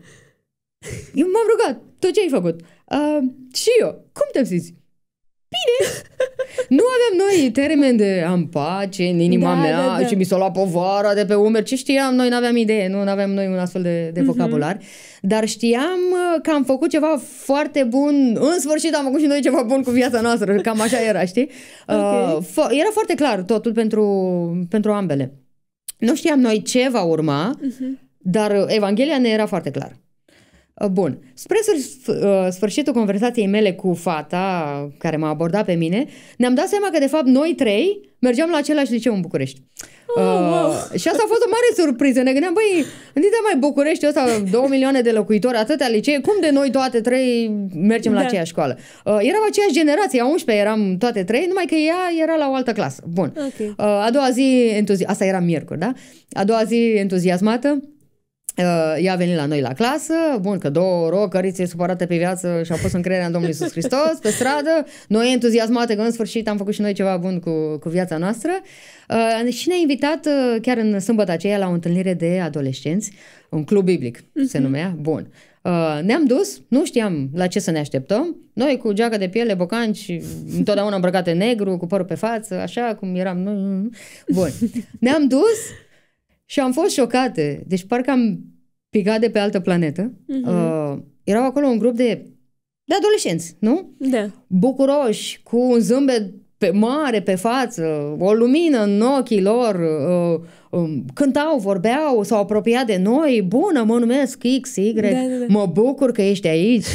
Eu m-am rugat. Tu ce ai făcut? Uh, și eu, cum te simți? Bine! nu aveam noi termen de am pace în inima da, mea da, da. și mi s-a luat povara de pe umeri. Ce știam? Noi nu aveam idee, nu aveam noi un astfel de, de mhm. vocabular. Mm-hmm. Dar știam uh, că am făcut ceva foarte bun. În sfârșit am făcut și noi ceva bun cu viața noastră. Cam așa era, știi? Okay. Uh, fo- era foarte clar totul pentru, pentru ambele. Nu știam noi ce va urma, mm-hmm. dar Evanghelia ne era foarte clar. Uh, bun. Spre uh, sfârșitul conversației mele cu fata care m-a abordat pe mine, ne-am dat seama că, de fapt, noi trei mergeam la același liceu în București. Oh, uh, wow. uh, și asta a fost o mare surpriză. Ne gândeam, băi, gândiți mai București ăsta, două milioane de locuitori, atâtea licee, cum de noi toate trei mergem da. la aceeași școală? Uh, eram aceeași generație, a 11 eram toate trei, numai că ea era la o altă clasă. Bun. Okay. Uh, a doua zi, entuzi... asta era miercuri, da? A doua zi entuziasmată, Uh, ea a venit la noi la clasă, bun, că două rocărițe supărate pe viață și a pus încrederea în Domnul Isus Hristos pe stradă, noi entuziasmate că în sfârșit am făcut și noi ceva bun cu, cu viața noastră uh, și ne-a invitat uh, chiar în sâmbătă aceea la o întâlnire de adolescenți, un club biblic uh-huh. se numea, bun. Uh, ne-am dus, nu știam la ce să ne așteptăm, noi cu geacă de piele, bocanci, întotdeauna îmbrăcate negru, cu părul pe față, așa cum eram noi. Bun, ne-am dus și am fost șocate. Deci parcă am picat de pe altă planetă. Mm-hmm. Uh, erau acolo un grup de, de adolescenți, nu? Da. Bucuroși, cu un zâmbet pe mare pe față, o lumină în ochii lor, uh, uh, cântau, vorbeau, s-au apropiat de noi, bună, mă numesc X, Y, da, da, da. mă bucur că ești aici.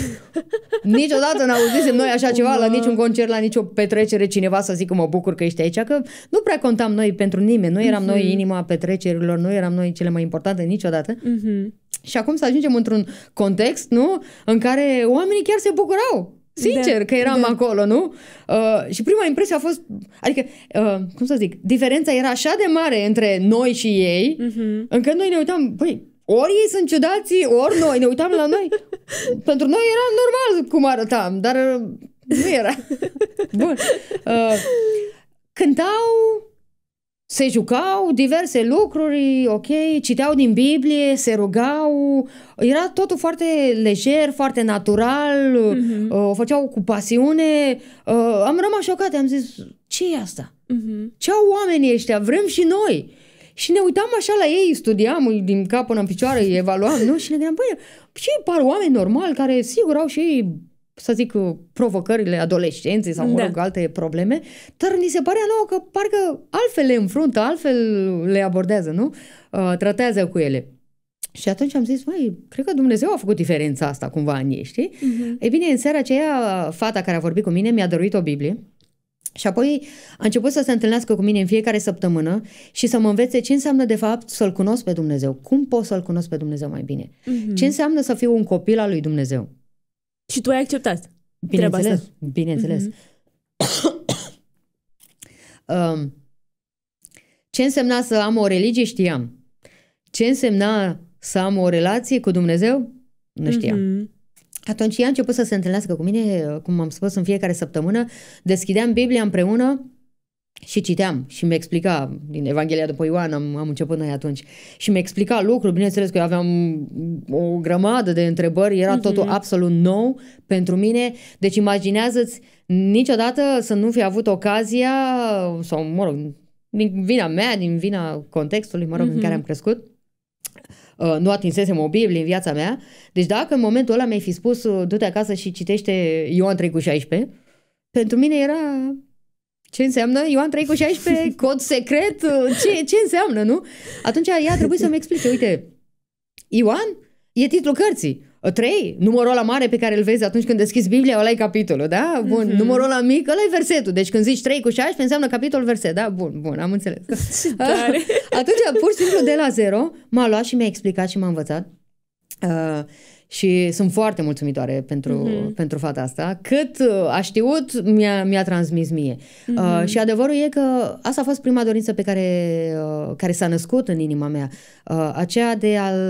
Niciodată n-auzisem noi așa ceva la niciun concert, la nicio petrecere, cineva să zică mă bucur că ești aici, că nu prea contam noi pentru nimeni, nu eram uh-huh. noi mhm. inima petrecerilor, nu eram noi cele mai importante niciodată. Uh-huh. Și acum să ajungem într-un context, nu? În care oamenii chiar se bucurau Sincer, da, că eram da. acolo, nu? Uh, și prima impresie a fost, adică, uh, cum să zic, diferența era așa de mare între noi și ei, uh-huh. încât noi ne uitam, păi, ori ei sunt ciudații, ori noi ne uitam la noi. Pentru noi era normal cum arătam, dar uh, nu era. Bun. Uh, cântau se jucau diverse lucruri, ok, citeau din Biblie, se rugau, era totul foarte lejer, foarte natural, mm-hmm. uh, o făceau cu pasiune. Uh, am rămas șocate, am zis, ce e asta? Mm-hmm. Ce au oamenii ăștia? Vrem și noi! Și ne uitam așa la ei, studiam din cap până în picioare, evaluam, nu? Și ne gândeam, băi, ce par oameni normali care sigur au și ei să zic, uh, provocările adolescenței sau, mă da. rog, alte probleme, dar ni se părea nouă că parcă altfel le înfruntă, altfel le abordează, nu? Uh, tratează cu ele. Și atunci am zis, mai, cred că Dumnezeu a făcut diferența asta cumva în ei, știi? Uh-huh. Mhm. E bine, în seara aceea, fata care a vorbit cu mine mi-a dăruit o Biblie. Și apoi a început să se întâlnească cu mine în fiecare săptămână și să mă învețe ce înseamnă de fapt să-L cunosc pe Dumnezeu. Cum pot să-L cunosc pe Dumnezeu mai bine? Uh-huh. Ce înseamnă să fiu un copil al lui Dumnezeu? Și tu ai acceptat Bineînțeles, bineînțeles. Mm-hmm. ce însemna să am o religie știam. Ce însemna să am o relație cu Dumnezeu? Nu mhm. știam. Mm-hmm. Atunci ea a început să se întâlnească cu mine, cum am spus, în fiecare săptămână. Deschideam Biblia împreună și citeam și mi explica din Evanghelia după Ioan, am, am început noi atunci, și mi explica lucruri, bineînțeles că eu aveam o grămadă de întrebări, era mm-hmm. totul absolut nou pentru mine, deci imaginează-ți niciodată să nu fi avut ocazia, sau mă rog, din vina mea, din vina contextului, mă rog, mm-hmm. în mhm. care am crescut, uh, nu atinsesem o Biblie în viața mea, deci dacă în momentul ăla mi-ai fi spus, uh, du-te acasă și citește Ioan 3 cu 16, pentru mine era ce înseamnă? Eu am trăit cu 16, cod secret, ce, ce înseamnă, nu? Atunci ea trebuie să-mi explice, uite, Ioan e titlul cărții, Trei, numărul la mare pe care îl vezi atunci când deschizi Biblia, ăla e capitolul, da? Bun, mm-hmm. numărul la mic, ăla e versetul. Deci când zici 3 cu 16 înseamnă capitol verset, da? Bun, bun, am înțeles. Tare. atunci, pur și simplu de la zero, m-a luat și mi-a explicat și m-a învățat. Uh, și sunt foarte mulțumitoare pentru, mm-hmm. pentru fata asta. Cât uh, a știut, mi-a, mi-a transmis mie. Mm-hmm. Uh, și adevărul e că asta a fost prima dorință pe care, uh, care s-a născut în inima mea, uh, aceea de a-L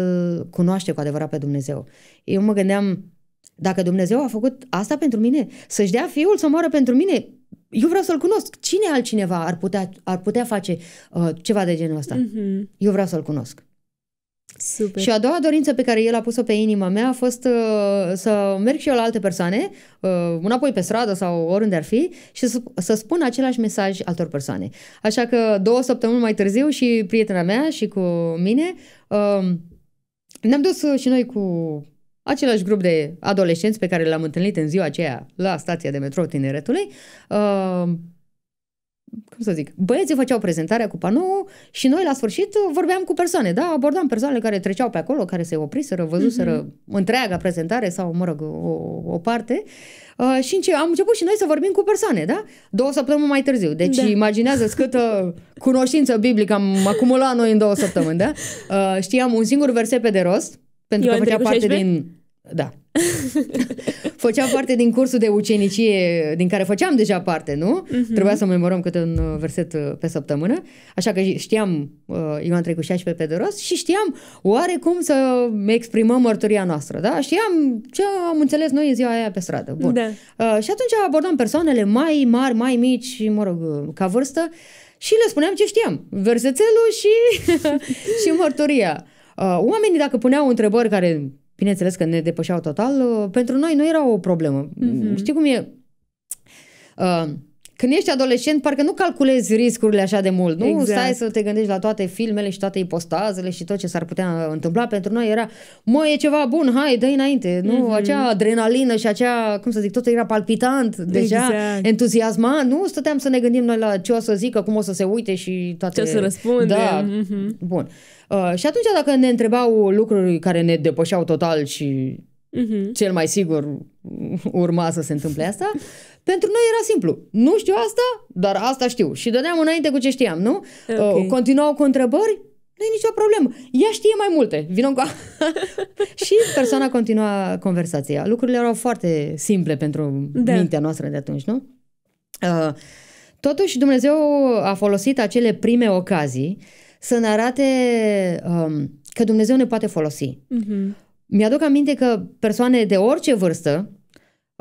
cunoaște cu adevărat pe Dumnezeu. Eu mă gândeam, dacă Dumnezeu a făcut asta pentru mine, să-și dea Fiul să moară pentru mine, eu vreau să-L cunosc. Cine altcineva ar putea, ar putea face uh, ceva de genul ăsta? Mm-hmm. Eu vreau să-L cunosc. Super. Și a doua dorință pe care el a pus-o pe inima mea a fost uh, să merg și eu la alte persoane, uh, înapoi pe stradă sau oriunde ar fi, și să, să spun același mesaj altor persoane. Așa că două săptămâni mai târziu și prietena mea și cu mine uh, ne-am dus și noi cu același grup de adolescenți pe care l-am întâlnit în ziua aceea la stația de metrou Tineretului, uh, cum să zic, băieții făceau prezentarea cu panou și noi la sfârșit vorbeam cu persoane, da, abordam persoanele care treceau pe acolo, care se opriseră, văzuseră mm-hmm. întreaga prezentare sau, mă rog, o, o parte uh, și înce- am început și noi să vorbim cu persoane, da? Două săptămâni mai târziu. Deci da. imaginează-ți câtă cunoștință biblică am acumulat noi în două săptămâni, da? Uh, știam un singur verset pe de rost, pentru Eu că făcea parte 16? din da. Făceam parte din cursul de ucenicie din care făceam deja parte, nu? Uh-huh. Trebuia să memorăm câte un uh, verset uh, pe săptămână, așa că știam, eu uh, am trecut 16 pe de rost și știam oarecum să exprimăm mărturia noastră, da? Știam ce am înțeles noi în ziua aia pe stradă. Bun. Da. Uh, și atunci abordam persoanele mai mari, mai mici, mă rog, ca vârstă și le spuneam ce știam, versetelul și, și mărturia. Uh, oamenii, dacă puneau întrebări care Bineînțeles că ne depășeau total. Pentru noi nu era o problemă. Mm-hmm. Știi cum e? Uh, când ești adolescent, parcă nu calculezi riscurile așa de mult, nu? Exact. Stai să te gândești la toate filmele și toate ipostazele și tot ce s-ar putea uh, întâmpla. Pentru noi era, mă, e ceva bun, hai, dă înainte, nu? Mm-hmm. Acea adrenalină și acea, cum să zic, tot era palpitant, deja exact. entuziasmat, nu? Stăteam să ne gândim noi la ce o să zică, cum o să se uite și toate... Ce să răspunde. Da, mm-hmm. bun. Uh, și atunci dacă ne întrebau lucruri care ne depășeau total și mm-hmm. Cel mai sigur urma să se întâmple asta. Pentru noi era simplu. Nu știu asta, dar asta știu. Și dădeam înainte cu ce știam, nu? Okay. Uh, continuau cu întrebări, nu e nicio problemă. Ea știe mai multe. Vino cu... și persoana continua conversația. Lucrurile erau foarte simple pentru da. mintea noastră de atunci, nu? Uh, totuși, Dumnezeu a folosit acele prime ocazii să ne arate um, că Dumnezeu ne poate folosi. Uh-huh. Mi-aduc aminte că persoane de orice vârstă,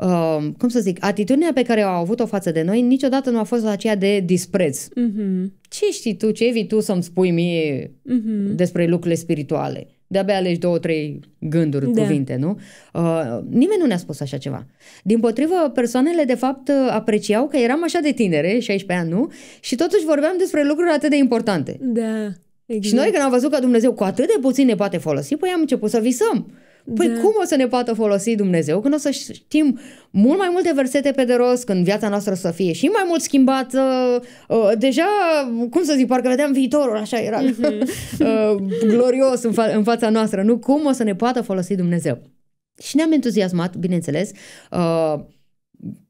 uh, cum să zic, atitudinea pe care au avut-o față de noi niciodată nu a fost aceea de dispreț. Uh-huh. Ce știi tu, ce vii tu să-mi spui mie uh-huh. despre lucrurile spirituale? De-abia alegi două, trei gânduri, da. cuvinte, nu? Uh, nimeni nu ne-a spus așa ceva. Din potrivă, persoanele, de fapt, apreciau că eram așa de tinere, 16 ani, nu? Și totuși vorbeam despre lucruri atât de importante. Da. Exact. Și noi, când am văzut că Dumnezeu cu atât de puțin ne poate folosi, păi am început să visăm. Păi da. cum o să ne poată folosi Dumnezeu când o să știm mult mai multe versete pe de rost, când viața noastră o să fie și mai mult schimbată? Uh, deja, cum să zic, parcă vedeam viitorul, așa era, uh-huh. uh, glorios în, fa- în fața noastră, nu? Cum o să ne poată folosi Dumnezeu? Și ne-am entuziasmat, bineînțeles. Uh,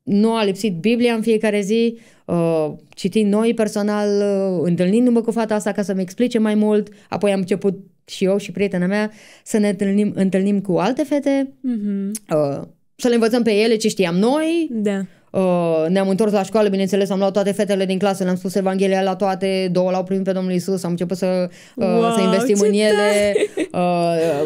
nu a lipsit Biblia în fiecare zi, uh, citind noi personal, uh, întâlnindu-mă cu fata asta ca să-mi explice mai mult, apoi am început și eu și prietena mea să ne întâlnim, întâlnim cu alte fete, mm-hmm. uh, să le învățăm pe ele ce știam noi. Da. Uh, ne-am întors la școală, bineînțeles, am luat toate fetele din clasă, le-am spus Evanghelia la toate, două l-au primit pe Domnul Isus, am început să, uh, wow, să investim în ele. Uh,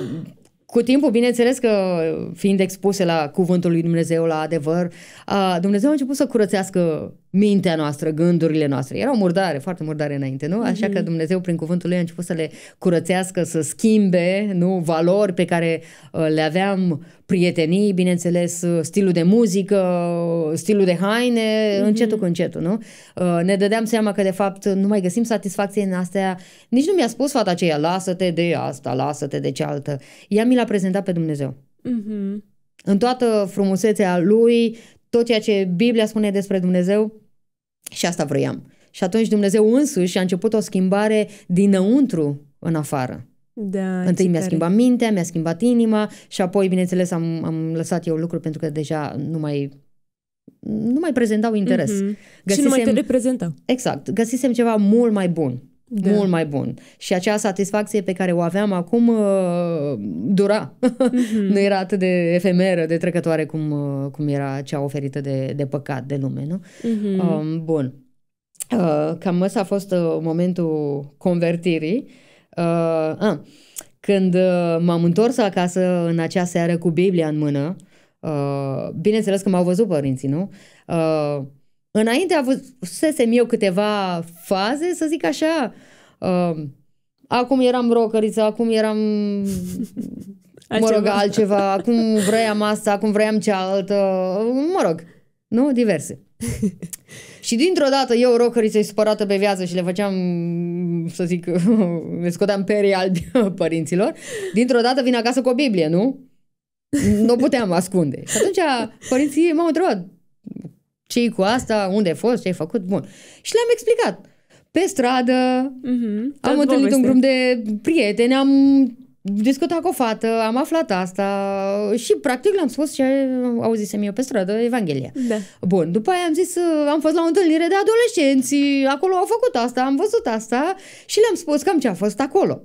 cu timpul, bineînțeles că fiind expuse la cuvântul lui Dumnezeu, la adevăr, uh, Dumnezeu a început să curățească mintea noastră, gândurile noastre. Erau murdare, foarte murdare înainte, nu? Așa mm-hmm. că mhm. Dumnezeu, prin cuvântul lui, a început să le curățească, să schimbe, nu? Valori pe care uh, le aveam, prietenii, bineînțeles, uh, stilul de muzică, uh, stilul de haine, mm-hmm. încetul cu încetul, nu? Ne dădeam seama că, de fapt, nu mai găsim satisfacție în astea. Nici nu mi-a spus fata aceea, lasă-te de asta, lasă-te de cealaltă. Ea mi l-a prezentat pe Dumnezeu. Mm-hmm. În toată frumusețea lui, tot ceea ce Biblia spune despre Dumnezeu, și asta vroiam. Și atunci Dumnezeu însuși a început o schimbare dinăuntru în afară. Da, Întâi mi-a schimbat mintea, mi-a schimbat inima și apoi, bineînțeles, am, am lăsat eu lucruri pentru că deja nu mai nu mai prezentau interes. Mm-hmm. Găsisem... Și nu mai te reprezentau. Exact. Găsisem ceva mult mai bun da. mult mai bun. Și acea satisfacție pe care o aveam acum uh, dura. Mm-hmm. nu era atât de efemeră, de trecătoare cum, uh, cum era cea oferită de, de păcat de lume, nu? Mm-hmm. uh, bun. Uh, cam ăsta a fost uh, momentul convertirii. Uh, uh, când uh, m-am întors acasă în acea seară cu Biblia în mână, uh, bineînțeles că m-au văzut părinții, nu? Uh, Înainte avusesem eu câteva faze, să zic așa, uh, acum eram rockeriță, acum eram, mă rog, altceva, acum vroiam asta, acum vroiam cealaltă, mă rog, nu, diverse. și dintr-o dată eu rockeriță-i supărată pe viață și le făceam, să zic, le scoteam perii albi părinților, dintr-o dată vin acasă cu o Biblie, nu? Nu o puteam ascunde. Și atunci părinții m-au întrebat, ce cu asta, unde ai fost, ce ai făcut, bun. Și le-am explicat. Pe stradă, mm-hmm. am întâlnit un grup de prieteni, am discutat cu o fată, am aflat asta și practic le-am spus ce auzisem eu pe stradă, Evanghelia. Da. Bun, după aia am zis, uh, am fost la o întâlnire de adolescenți, acolo au făcut asta, am văzut asta și le-am spus cam ce a fost acolo.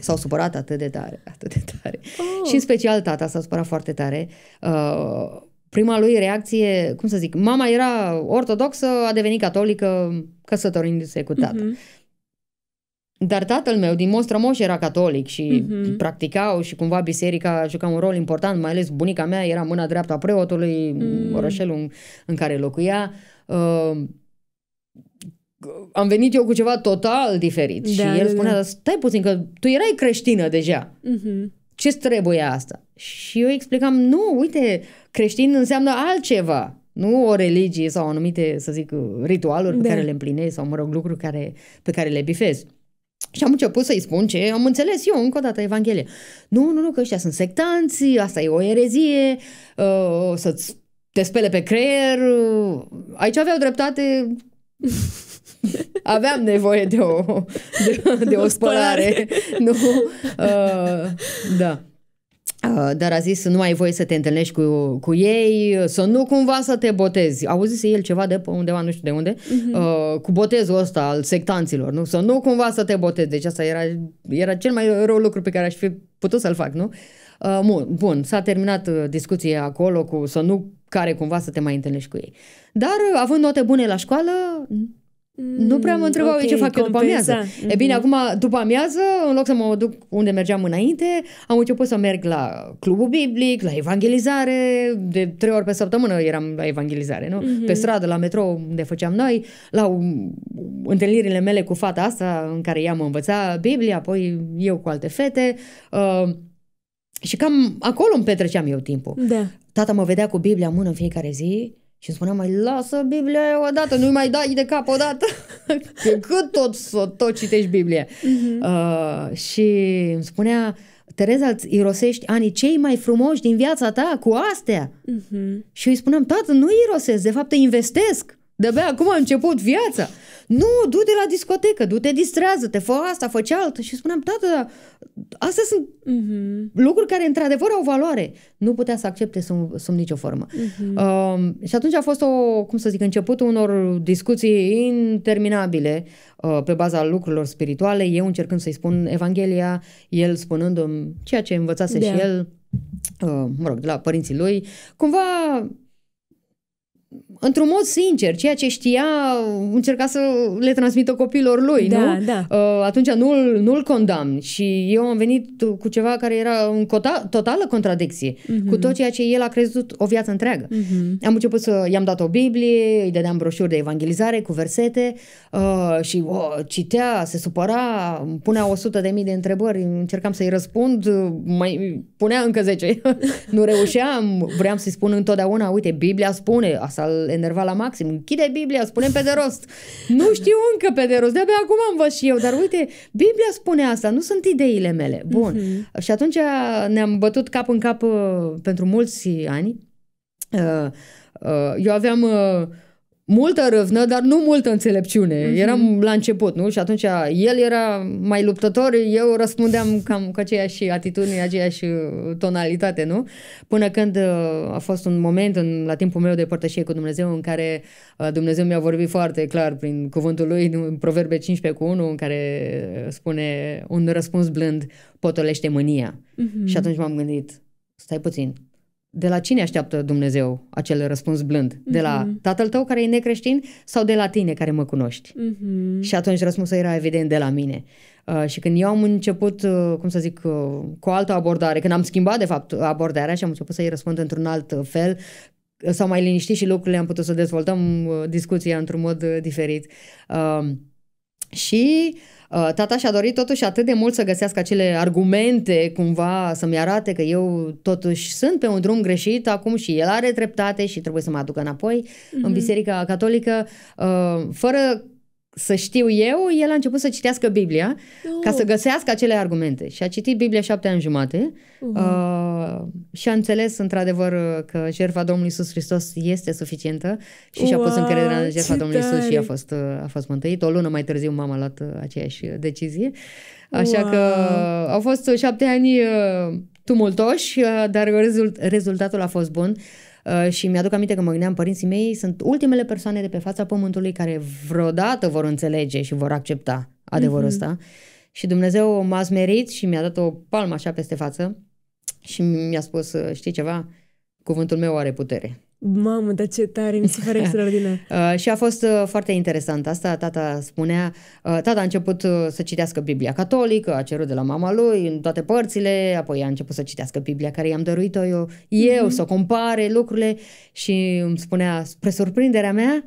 S-au supărat atât de tare, atât de tare. Oh. Și în special tata s-a supărat foarte tare. Uh, prima lui reacție, cum să zic, mama era ortodoxă, a devenit catolică căsătorindu-se cu tatăl. Uh-huh. Mhm. Dar tatăl meu din Mostromoș era catolic și uh-huh. practicau și cumva biserica juca un rol important, mai ales bunica mea era mâna dreaptă a preotului, mm. orășelul în, în care locuia. Uh, am venit eu cu ceva total diferit da, și el da, da. spunea, da. stai puțin că tu erai creștină deja. Uh-huh ce trebuie asta? Și eu explicam, nu, uite, creștin înseamnă altceva. Nu o religie sau anumite, să zic, ritualuri da. pe care le împlinești sau, mă rog, lucruri care, pe care le bifezi. Și am început să-i spun ce am înțeles eu, încă o dată, Evanghelia. Nu, nu, nu, că ăștia sunt sectanți, asta e o erezie, uh, să-ți te spele pe creier. Uh, aici aveau dreptate aveam nevoie de o, de, de o spălare. nu? Uh, da. Uh, dar a zis, nu ai voie să te întâlnești cu, cu ei, să nu cumva să te botezi. Auzise el ceva de pe undeva, nu știu de unde, uh-huh. uh, cu botezul ăsta al sectanților, nu? Să nu cumva să te botezi. Deci asta era, era cel mai rău lucru pe care aș fi putut să-l fac, nu? Uh, bun, bun, s-a terminat uh, discuția acolo cu să nu care cumva să te mai întâlnești cu ei. Dar, uh, având note bune la școală, Mm, nu prea mă întrebau okay, ce fac compensa. eu după amiază. Mm-hmm. E bine, mm-hmm. acum după amiază, în loc să mă duc unde mergeam înainte, am început să merg la clubul biblic, la evangelizare, de trei ori pe săptămână eram la evangelizare, nu? Mm-hmm. Pe stradă, la metrou, unde făceam noi, la um, întâlnirile mele cu fata asta, în care ea mă învăța Biblia, apoi eu cu alte fete. Uh, și cam acolo îmi petreceam eu timpul. Da. Tata mă vedea cu Biblia în mână în fiecare zi și îmi spunea, mai lasă Biblia aia odată, nu-i mai dai de cap odată, cât tot să tot citești Biblia. Uh-huh. Mhm. Uh, și îmi spunea, Tereza, îți irosești anii cei mai frumoși din viața ta cu astea. Uh-huh. Și îi spuneam, tată, nu irosesc, de fapt te investesc. De-abia acum a început viața nu, du-te la discotecă, du-te, distrează-te, fă asta, fă cealaltă. Și spuneam, tată, astea sunt uh-huh. lucruri care într-adevăr au valoare. Nu putea să accepte sub, sub nicio formă. Uh-huh. Uh, și atunci a fost o, cum să zic, începutul unor discuții interminabile uh, pe baza lucrurilor spirituale, eu încercând să-i spun Evanghelia, el spunându-mi ceea ce învățase yeah. și da. el, uh, mă rog, de la părinții lui, cumva într-un mod sincer, ceea ce știa, încerca să le transmită copiilor lui, da, nu? Da. Uh, atunci nu-l, nu-l condamn. Și eu am venit cu ceva care era în cota, totală contradicție uh-huh. cu tot ceea ce el a crezut o viață întreagă. Uh-huh. Am început să i-am dat o Biblie, îi dădeam broșuri de evangelizare cu versete uh, și uh, citea, se supăra, punea 100 de mii de întrebări, încercam să-i răspund, mai punea încă 10. nu reușeam, vreau să-i spun întotdeauna, uite, Biblia spune, asta enerva la maxim. Închide Biblia, spune pe de rost. Nu știu încă pe de rost, de-abia acum am văzut și eu, dar uite, Biblia spune asta, nu sunt ideile mele. Bun. Uh-huh. Și atunci ne-am bătut cap în cap uh, pentru mulți ani. Uh, uh, eu aveam... Uh, multă răvnă, dar nu multă înțelepciune. Mm-hmm. Eram la început, nu? Și atunci el era mai luptător, eu răspundeam cam cu aceeași atitudine, aceeași uh, tonalitate, nu? Până când uh, a fost un moment în, la timpul meu de părtășie cu Dumnezeu în care uh, Dumnezeu mi-a vorbit foarte clar prin cuvântul lui, în Proverbe 15 cu 1, în care spune un răspuns blând potolește mânia. Mm-hmm. Și atunci m-am gândit, stai puțin, de la cine așteaptă Dumnezeu acel răspuns blând? De la mhm. tatăl tău care e necreștin sau de la tine care mă cunoști? Mm-hmm. Și atunci răspunsul era evident de la mine. Uh, și când eu am început, uh, cum să zic, uh, cu o altă abordare, când am schimbat, de fapt, abordarea și am început să-i răspund într-un alt fel, uh, s-au mai liniștit și lucrurile, am putut să dezvoltăm uh, discuția într-un mod uh, diferit. Și Uh, tata și-a dorit totuși atât de mult să găsească acele argumente, cumva să-mi arate că eu totuși sunt pe un drum greșit acum și el are dreptate și trebuie să mă aducă înapoi mm-hmm. în mhm. Biserica Catolică, uh, fără să știu eu, el a început să citească Biblia oh. ca să oh. găsească acele argumente. Și a citit Biblia șapte ani jumate uh-huh. uh, și a înțeles într-adevăr uh, că jertfa Domnului Iisus Hristos este suficientă și și-a pus încrederea în jertfa Domnului Iisus și a fost, uh, a fost mântuit. O lună mai târziu mama a luat uh, aceeași decizie. Așa wow. că au fost șapte ani tumultoși, dar rezult, rezultatul a fost bun. Uh, Uh, și mi-aduc aminte că mă gândeam, părinții mei sunt ultimele persoane de pe fața pământului care vreodată vor înțelege și vor accepta adevărul mm-hmm. ăsta. Și Dumnezeu m-a smerit și mi-a dat o palmă așa peste față și mi-a spus, știi ceva, cuvântul meu are putere. Mamă, dar ce tare, mi se pare extraordinar. uh, și a fost uh, foarte interesant asta. Tata spunea, uh, tata a început uh, să citească Biblia catolică, a cerut de la mama lui în toate părțile, apoi a început să citească Biblia care i-am dăruit-o eu, eu mm-hmm. să o compare lucrurile și îmi spunea, spre surprinderea mea,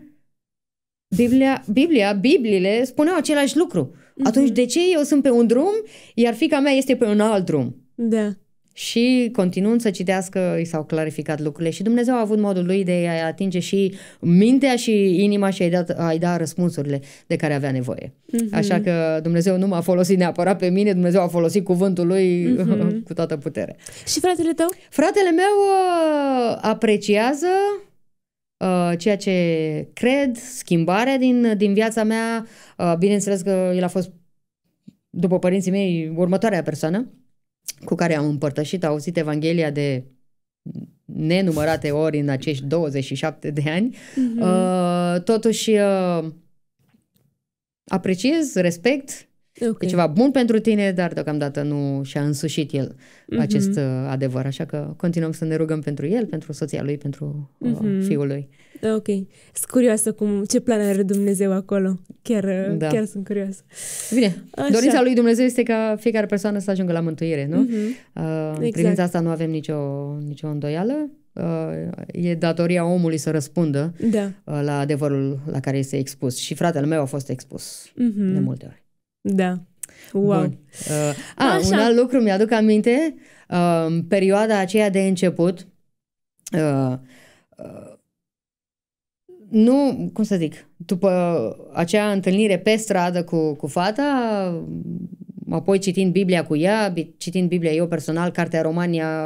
Biblia, Biblia, Bibliile spuneau același lucru. Mm-hmm. Atunci de ce eu sunt pe un drum, iar fica mea este pe un alt drum? Da și continuând să citească, i s-au clarificat lucrurile și Dumnezeu a avut modul lui de a atinge și mintea și inima și a-i da, a-i da răspunsurile de care avea nevoie. Mm-hmm. Așa că Dumnezeu nu m-a folosit neapărat pe mine, Dumnezeu a folosit cuvântul lui mm-hmm. cu toată putere. Și fratele tău? Fratele meu uh, apreciază uh, ceea ce cred, schimbarea din, din viața mea. Uh, bineînțeles că el a fost, după părinții mei, următoarea persoană cu care am împărtășit, auzit Evanghelia de nenumărate ori în acești 27 de ani, mm-hmm. uh, totuși uh, apreciez, respect Okay. E ceva bun pentru tine, dar deocamdată nu și-a însușit el mm-hmm. acest uh, adevăr. Așa că continuăm să ne rugăm pentru el, pentru soția lui, pentru uh, mm-hmm. fiul lui. Ok. Sunt curioasă cum, ce plan are Dumnezeu acolo. Chiar, uh, da. chiar sunt curioasă. Bine. Așa. Dorința lui Dumnezeu este ca fiecare persoană să ajungă la mântuire, nu? Mm-hmm. Uh, exact. privința asta nu avem nicio, nicio îndoială. Uh, e datoria omului să răspundă da. uh, la adevărul la care este expus. Și fratele meu a fost expus mm-hmm. de multe ori. Da. Wow. Bun. Uh, a, Așa. un alt lucru mi-aduc aminte, uh, perioada aceea de început, uh, uh, nu, cum să zic, după acea întâlnire pe stradă cu, cu fata, apoi citind Biblia cu ea, citind Biblia eu personal, Cartea Romania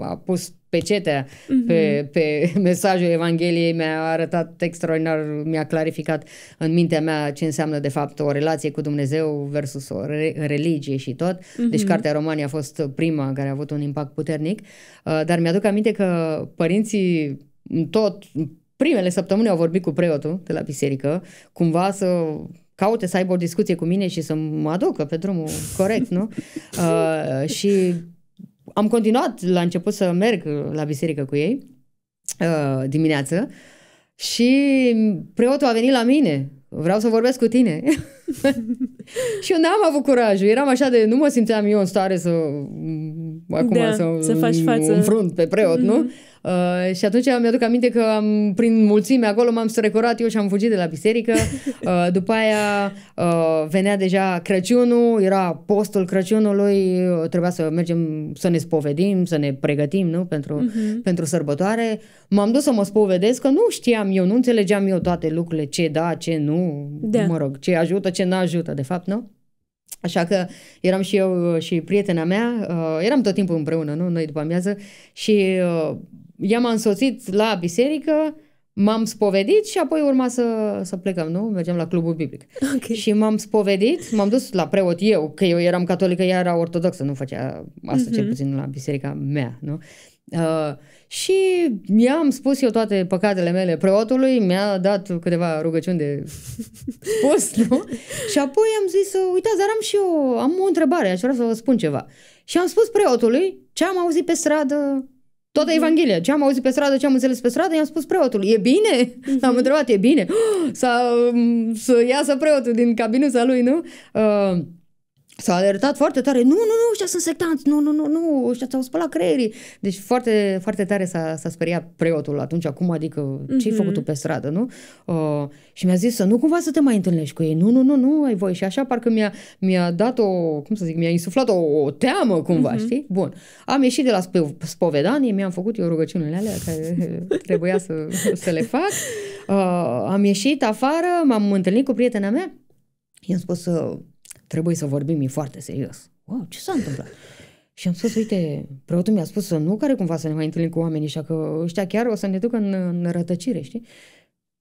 a pus pecetea mm-hmm. pe, pe mesajul Evangheliei, mi-a arătat extraordinar, mi-a clarificat în mintea mea ce înseamnă de fapt o relație cu Dumnezeu versus o re- religie și tot. Mm-hmm. Deci Cartea Romania a fost prima care a avut un impact puternic, uh, dar mi-aduc aminte că părinții tot primele săptămâni au vorbit cu preotul de la biserică, cumva să caute să aibă o discuție cu mine și să mă aducă pe drumul corect, nu? Uh, și am continuat la început să merg la biserică cu ei uh, dimineață și preotul a venit la mine. Vreau să vorbesc cu tine. și eu n-am avut curajul. Eram așa de... Nu mă simțeam eu în stare să... Acum da, să, să faci față. înfrunt pe preot, mm-hmm. nu? Uh, și atunci mi-aduc aminte că am, prin mulțime acolo m-am strecurat eu și am fugit de la biserică. Uh, după aia uh, venea deja Crăciunul, era postul Crăciunului, uh, trebuia să mergem să ne spovedim, să ne pregătim nu? Pentru, uh-huh. pentru sărbătoare. M-am dus să mă spovedesc că nu știam eu, nu înțelegeam eu toate lucrurile, ce da, ce nu, da. mă rog, ce ajută, ce nu ajută, de fapt, nu? Așa că eram și eu uh, și prietena mea, uh, eram tot timpul împreună, nu? Noi după amiază și uh, i-am însoțit la biserică, m-am spovedit și apoi urma să, să plecăm, nu? Mergeam la clubul biblic. Okay. Și m-am spovedit, m-am dus la preot eu, că eu eram catolică, ea era ortodoxă, nu făcea asta mm-hmm. cel mhm. puțin la biserica mea, nu? Uh, și mi am spus eu toate păcatele mele preotului, mi-a dat câteva rugăciuni de spus, nu? Și apoi am zis, uitați, dar am și eu, am o întrebare, aș vrea să vă spun ceva. Și am spus preotului ce am auzit pe stradă Toată mhm. Evanghelia. Ce am auzit pe stradă, ce am înțeles pe stradă, i-am spus preotul. E bine? Uh-huh. L-am întrebat, e bine? Să, să iasă preotul din cabinuța lui, nu? Uh, S-a alertat foarte tare, nu, nu, nu, ăștia sunt sectanți, nu, nu, nu, nu, ăștia ți-au spălat creierii. Deci foarte, foarte tare s-a, s-a speriat preotul atunci, acum, adică mm-hmm. ce-ai făcut tu pe stradă, nu? Uh, și mi-a zis să nu cumva să te mai întâlnești cu ei, nu, nu, nu, nu, ai voie. Și așa parcă mi-a, mi-a dat o, cum să zic, mi-a insuflat o, o teamă cumva, mm-hmm. știi? Bun. Am ieșit de la sp- spovedanie, mi-am făcut eu rugăciunile alea care trebuia să, să le fac. Uh, am ieșit afară, m-am întâlnit cu prietena mea, i-am spus uh, trebuie să vorbim, e foarte serios. Wow, ce s-a întâmplat? Și am spus, uite, preotul mi-a spus să nu care cumva să ne mai întâlnim cu oamenii, așa că ăștia chiar o să ne ducă în, în rătăcire, știi?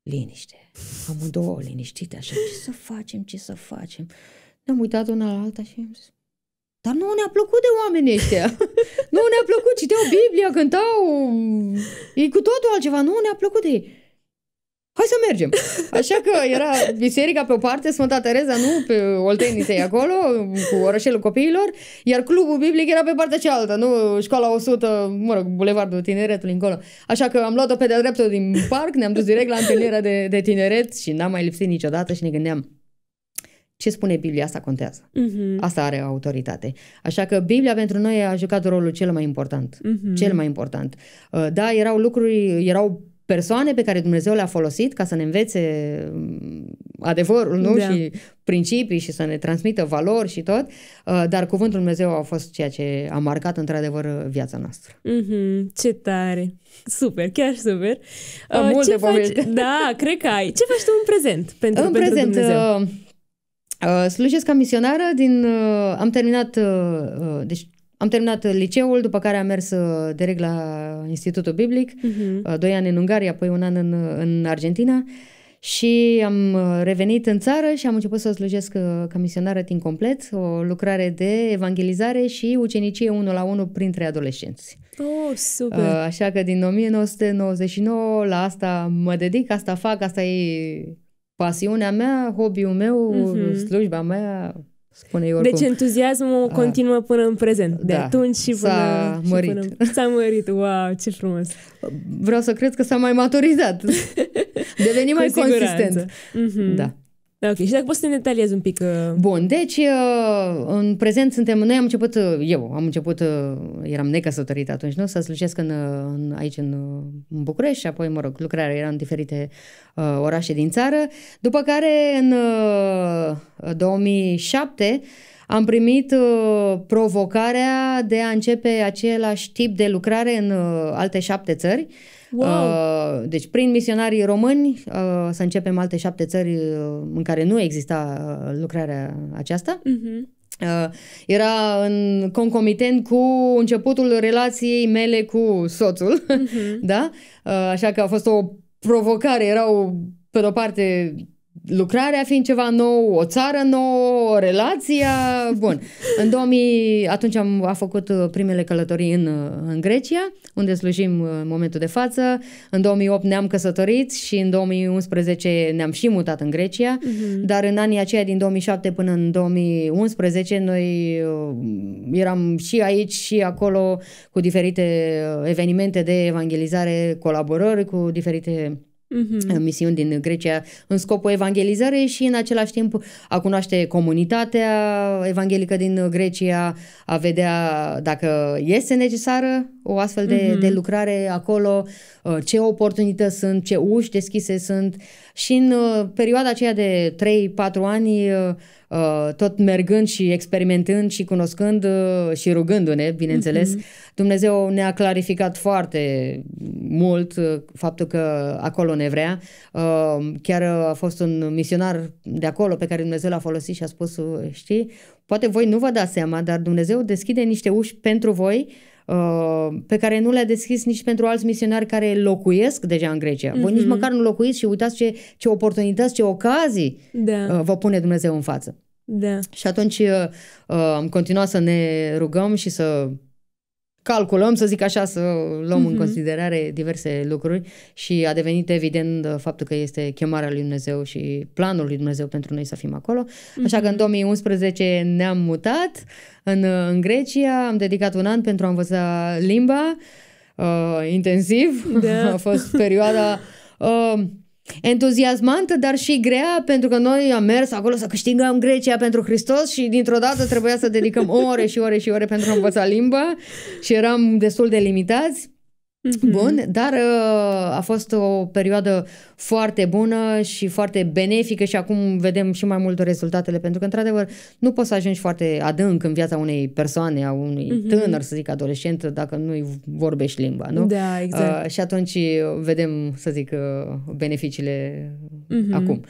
Liniște. Am Amândouă liniștite, așa, ce să facem, ce să facem? Ne-am uitat una la alta și am zis, dar nu ne-a plăcut de oamenii ăștia. nu ne-a plăcut, citeau Biblia, cântau, e cu totul altceva, nu ne-a plăcut de ei hai să mergem. Așa că era biserica pe o parte, Sfânta Tereza, nu, pe Oltenite acolo, cu orășelul copiilor, iar clubul biblic era pe partea cealaltă, nu, școala 100, mă rog, bulevardul tineretului încolo. Așa că am luat-o pe de-a dreptul din parc, ne-am dus direct la întâlnirea de, de tineret și n-am mai lipsit niciodată și ne gândeam, ce spune Biblia, asta contează. Uh-huh. Asta are autoritate. Așa că Biblia pentru noi a jucat rolul cel mai important. Uh-huh. Cel mai important. Uh, da, erau lucruri, erau persoane pe care Dumnezeu le-a folosit ca să ne învețe mm, adevărul nu? Da. și principii și să ne transmită valori și tot, uh, dar cuvântul Dumnezeu a fost ceea ce a marcat într-adevăr viața noastră. Mm-hmm, ce tare! Super, chiar super! Am uh, multe ce faci? Da, cred că ai. Ce faci tu în prezent pentru, în pentru prezent, Dumnezeu? Uh, uh slujesc ca misionară din... Uh, am terminat... Uh, uh deci am terminat liceul, după care am mers uh, direct la Institutul Biblic, uh-huh. doi ani în Ungaria, apoi un an în, în Argentina și am uh, revenit în țară și am început să slujesc uh, ca misionară timp complet, o lucrare de evangelizare și ucenicie unul la unul printre adolescenți. Oh, super! Așa că din 1999 la asta mă dedic, asta fac, asta e pasiunea mea, hobby-ul meu, uh-huh. slujba mea, spune deci oricum. Deci entuziasmul a, ah. continuă până în prezent, de da, atunci și până... S-a și mărit. Până, s-a mărit, wow, ce frumos! Vreau să cred că s-a mai maturizat, deveni mai siguranță. consistent. Mm-hmm. Da. Da, ok. Și dacă poți să ne detaliezi un pic. Uh... Bun, deci uh, în prezent suntem, noi am început, uh, eu am început, uh, eram necăsătorită atunci, nu? Să slujesc în, în, aici în, în București și apoi, mă rog, lucrarea era în diferite uh, orașe din țară. După care, în uh, 2007, am primit uh, provocarea de a începe același tip de lucrare în uh, alte șapte țări. Wow. Uh, deci, prin misionarii români, să începem alte șapte țări în care nu exista lucrarea aceasta. Uh-huh. era în concomitent cu începutul relației mele cu soțul, uh-huh. da? așa că a fost o provocare, erau pe de-o parte lucrarea fiind ceva nou, o țară nouă, relația, bun. În 2000, atunci am a făcut uh, primele călătorii în, uh, în Grecia, unde slujim uh, în momentul de față. În 2008 ne-am căsătorit și în 2011 ne-am și mutat în Grecia, uh-huh. dar în anii aceia din 2007 până în 2011 noi eram și aici și acolo cu diferite evenimente de evangelizare, colaborări cu diferite mm-hmm. misiuni din Grecia în scopul evangelizării și în același timp a cunoaște comunitatea evanghelică din Grecia, a vedea dacă este necesară o astfel de, mm-hmm. de lucrare acolo, uh, ce oportunități sunt, ce uși deschise sunt. Și în uh, perioada aceea de 3-4 ani, uh, tot mergând și experimentând și cunoscând și rugându-ne, bineînțeles, mm-hmm. Dumnezeu ne-a clarificat foarte mult faptul că acolo ne vrea. Chiar a fost un misionar de acolo pe care Dumnezeu l-a folosit și a spus, știi, Poate voi nu vă dați seama, dar Dumnezeu deschide niște uși pentru voi uh, pe care nu le-a deschis nici pentru alți misionari care locuiesc deja în Grecia. Voi mm-hmm. nici mhm. măcar nu locuiți și uitați ce, ce oportunități, ce ocazii da. Uh, vă pune Dumnezeu în față. Da. Și atunci uh, am continuat să ne rugăm și să calculăm, să zic așa, să luăm mm-hmm. în mhm. considerare diverse lucruri și a devenit evident uh, faptul că este chemarea lui Dumnezeu și planul lui Dumnezeu pentru noi să fim acolo. Mm-hmm. Așa că în 2011 mhm. ne-am mutat în, uh, în Grecia, am dedicat un an pentru a învăța limba uh, intensiv. Da. A fost perioada... Uh, entuziasmantă, dar și grea, pentru că noi am mers acolo să câștigăm Grecia pentru Hristos și dintr-o dată trebuia să dedicăm ore și ore și ore pentru a învăța limba și eram destul de limitați. Mm-hmm. Bun, dar uh, a fost o perioadă foarte bună și foarte benefică și acum vedem și mai mult rezultatele, pentru că, într-adevăr, nu poți să ajungi foarte adânc în viața unei persoane, a unui mm-hmm. tânăr, să zic, adolescent, dacă nu-i vorbești limba, nu? Da, exact. Uh, și atunci vedem, să zic, uh, beneficiile mm-hmm. acum. Uh,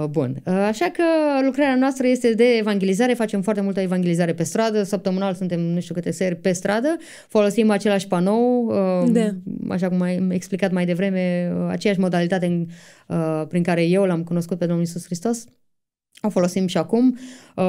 Uh, bun. Uh, așa că lucrarea noastră este de evangelizare, facem foarte multă evangelizare pe stradă, săptămânal suntem nu știu câte seri pe stradă, folosim același panou, uh, da. așa cum am explicat mai devreme, aceeași modalitate în, prin care eu l-am cunoscut pe Domnul Isus Hristos. O folosim și acum.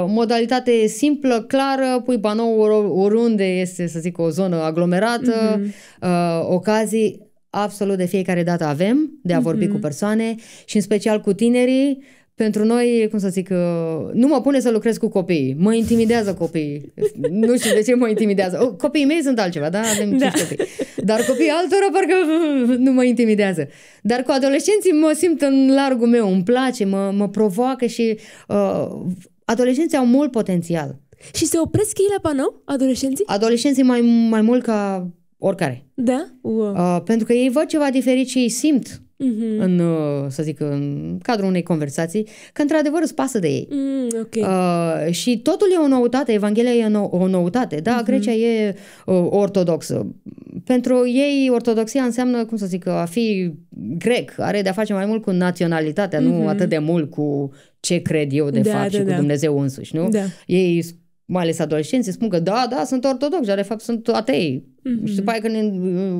Modalitate simplă, clară, pui panou oriunde este, să zic, o zonă aglomerată, mm-hmm. ocazii absolut de fiecare dată avem de a mm-hmm. vorbi cu mhm. persoane și în special cu tinerii. Pentru noi, cum să zic, uh, nu mă pune să lucrez cu copiii. Mă intimidează copiii. nu știu de ce mă intimidează. Oh, copiii mei sunt altceva, da? Avem da. copii. Dar copiii altora parcă uh, uh, nu mă intimidează. Dar cu adolescenții mă simt în largul meu, îmi place, mă, mă provoacă și uh, adolescenții au mult potențial. Și se opresc ei la panou, adolescenții? Adolescenții mai, mai mult ca Oricare. Da? Wow. Uh, pentru că ei văd ceva diferit și ei simt mm-hmm. în, uh, să zic, în cadrul unei conversații, că într-adevăr îți pasă de ei. Mm, okay. uh, și totul e o noutate, Evanghelia e nou, o noutate, da, mm-hmm. Grecia e uh, ortodoxă. Pentru ei ortodoxia înseamnă, cum să zic, a fi grec, are de-a face mai mult cu naționalitatea, mm-hmm. nu mhm. atât de mult cu ce cred eu de da, fapt da, și da. cu Dumnezeu însuși, nu? Da. Ei mai ales adolescenții, spun că da, da, sunt ortodox, dar de fapt sunt atei. Mm-hmm. Și după aia când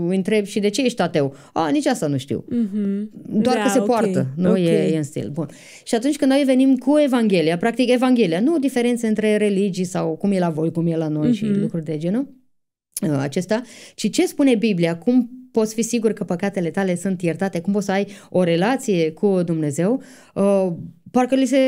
îi întreb și de ce ești ateu, a, nici asta nu știu. Mm-hmm. Doar da, că se okay. poartă, nu okay. e, e în stil. Bun. Și atunci când noi venim cu Evanghelia, practic Evanghelia, nu diferențe între religii sau cum e la voi, cum e la noi mm-hmm. și mhm. lucruri de genul uh, acesta, ci ce spune Biblia, cum poți fi sigur că păcatele tale sunt iertate, cum poți să ai o relație cu Dumnezeu, uh, parcă li se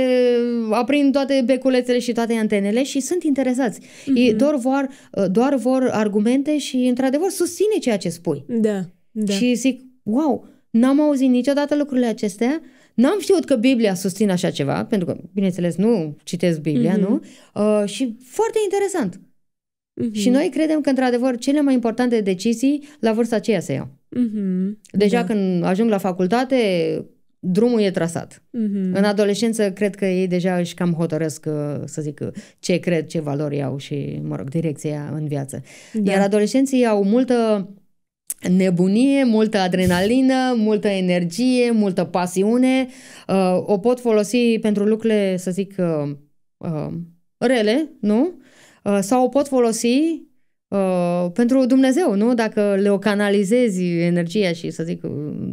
aprind toate beculețele și toate antenele și sunt interesați. Mm-hmm. Ei doar vor, doar vor argumente și, într-adevăr, susține ceea ce spui. Da, da. Și zic, wow, n-am auzit niciodată lucrurile acestea, N-am știut că Biblia susține așa ceva, pentru că, bineînțeles, nu citesc Biblia, mm-hmm. nu? Uh, și foarte interesant. Mm-hmm. Și noi credem că, într-adevăr, cele mai importante decizii la vârsta aceea se iau. Mm-hmm. Deja da. când ajung la facultate, drumul e trasat. Mm-hmm. În adolescență, cred că ei deja își cam hotărăsc, uh, să zic, uh, ce cred, ce valori au și, mă rog, direcția în viață. Da. Iar adolescenții au multă nebunie, multă adrenalină, multă energie, multă pasiune. Uh, o pot folosi pentru lucrurile, să zic, uh, uh, rele, nu? Uh, sau o pot folosi Uh, pentru Dumnezeu, nu? Dacă le o canalizezi energia și, să zic,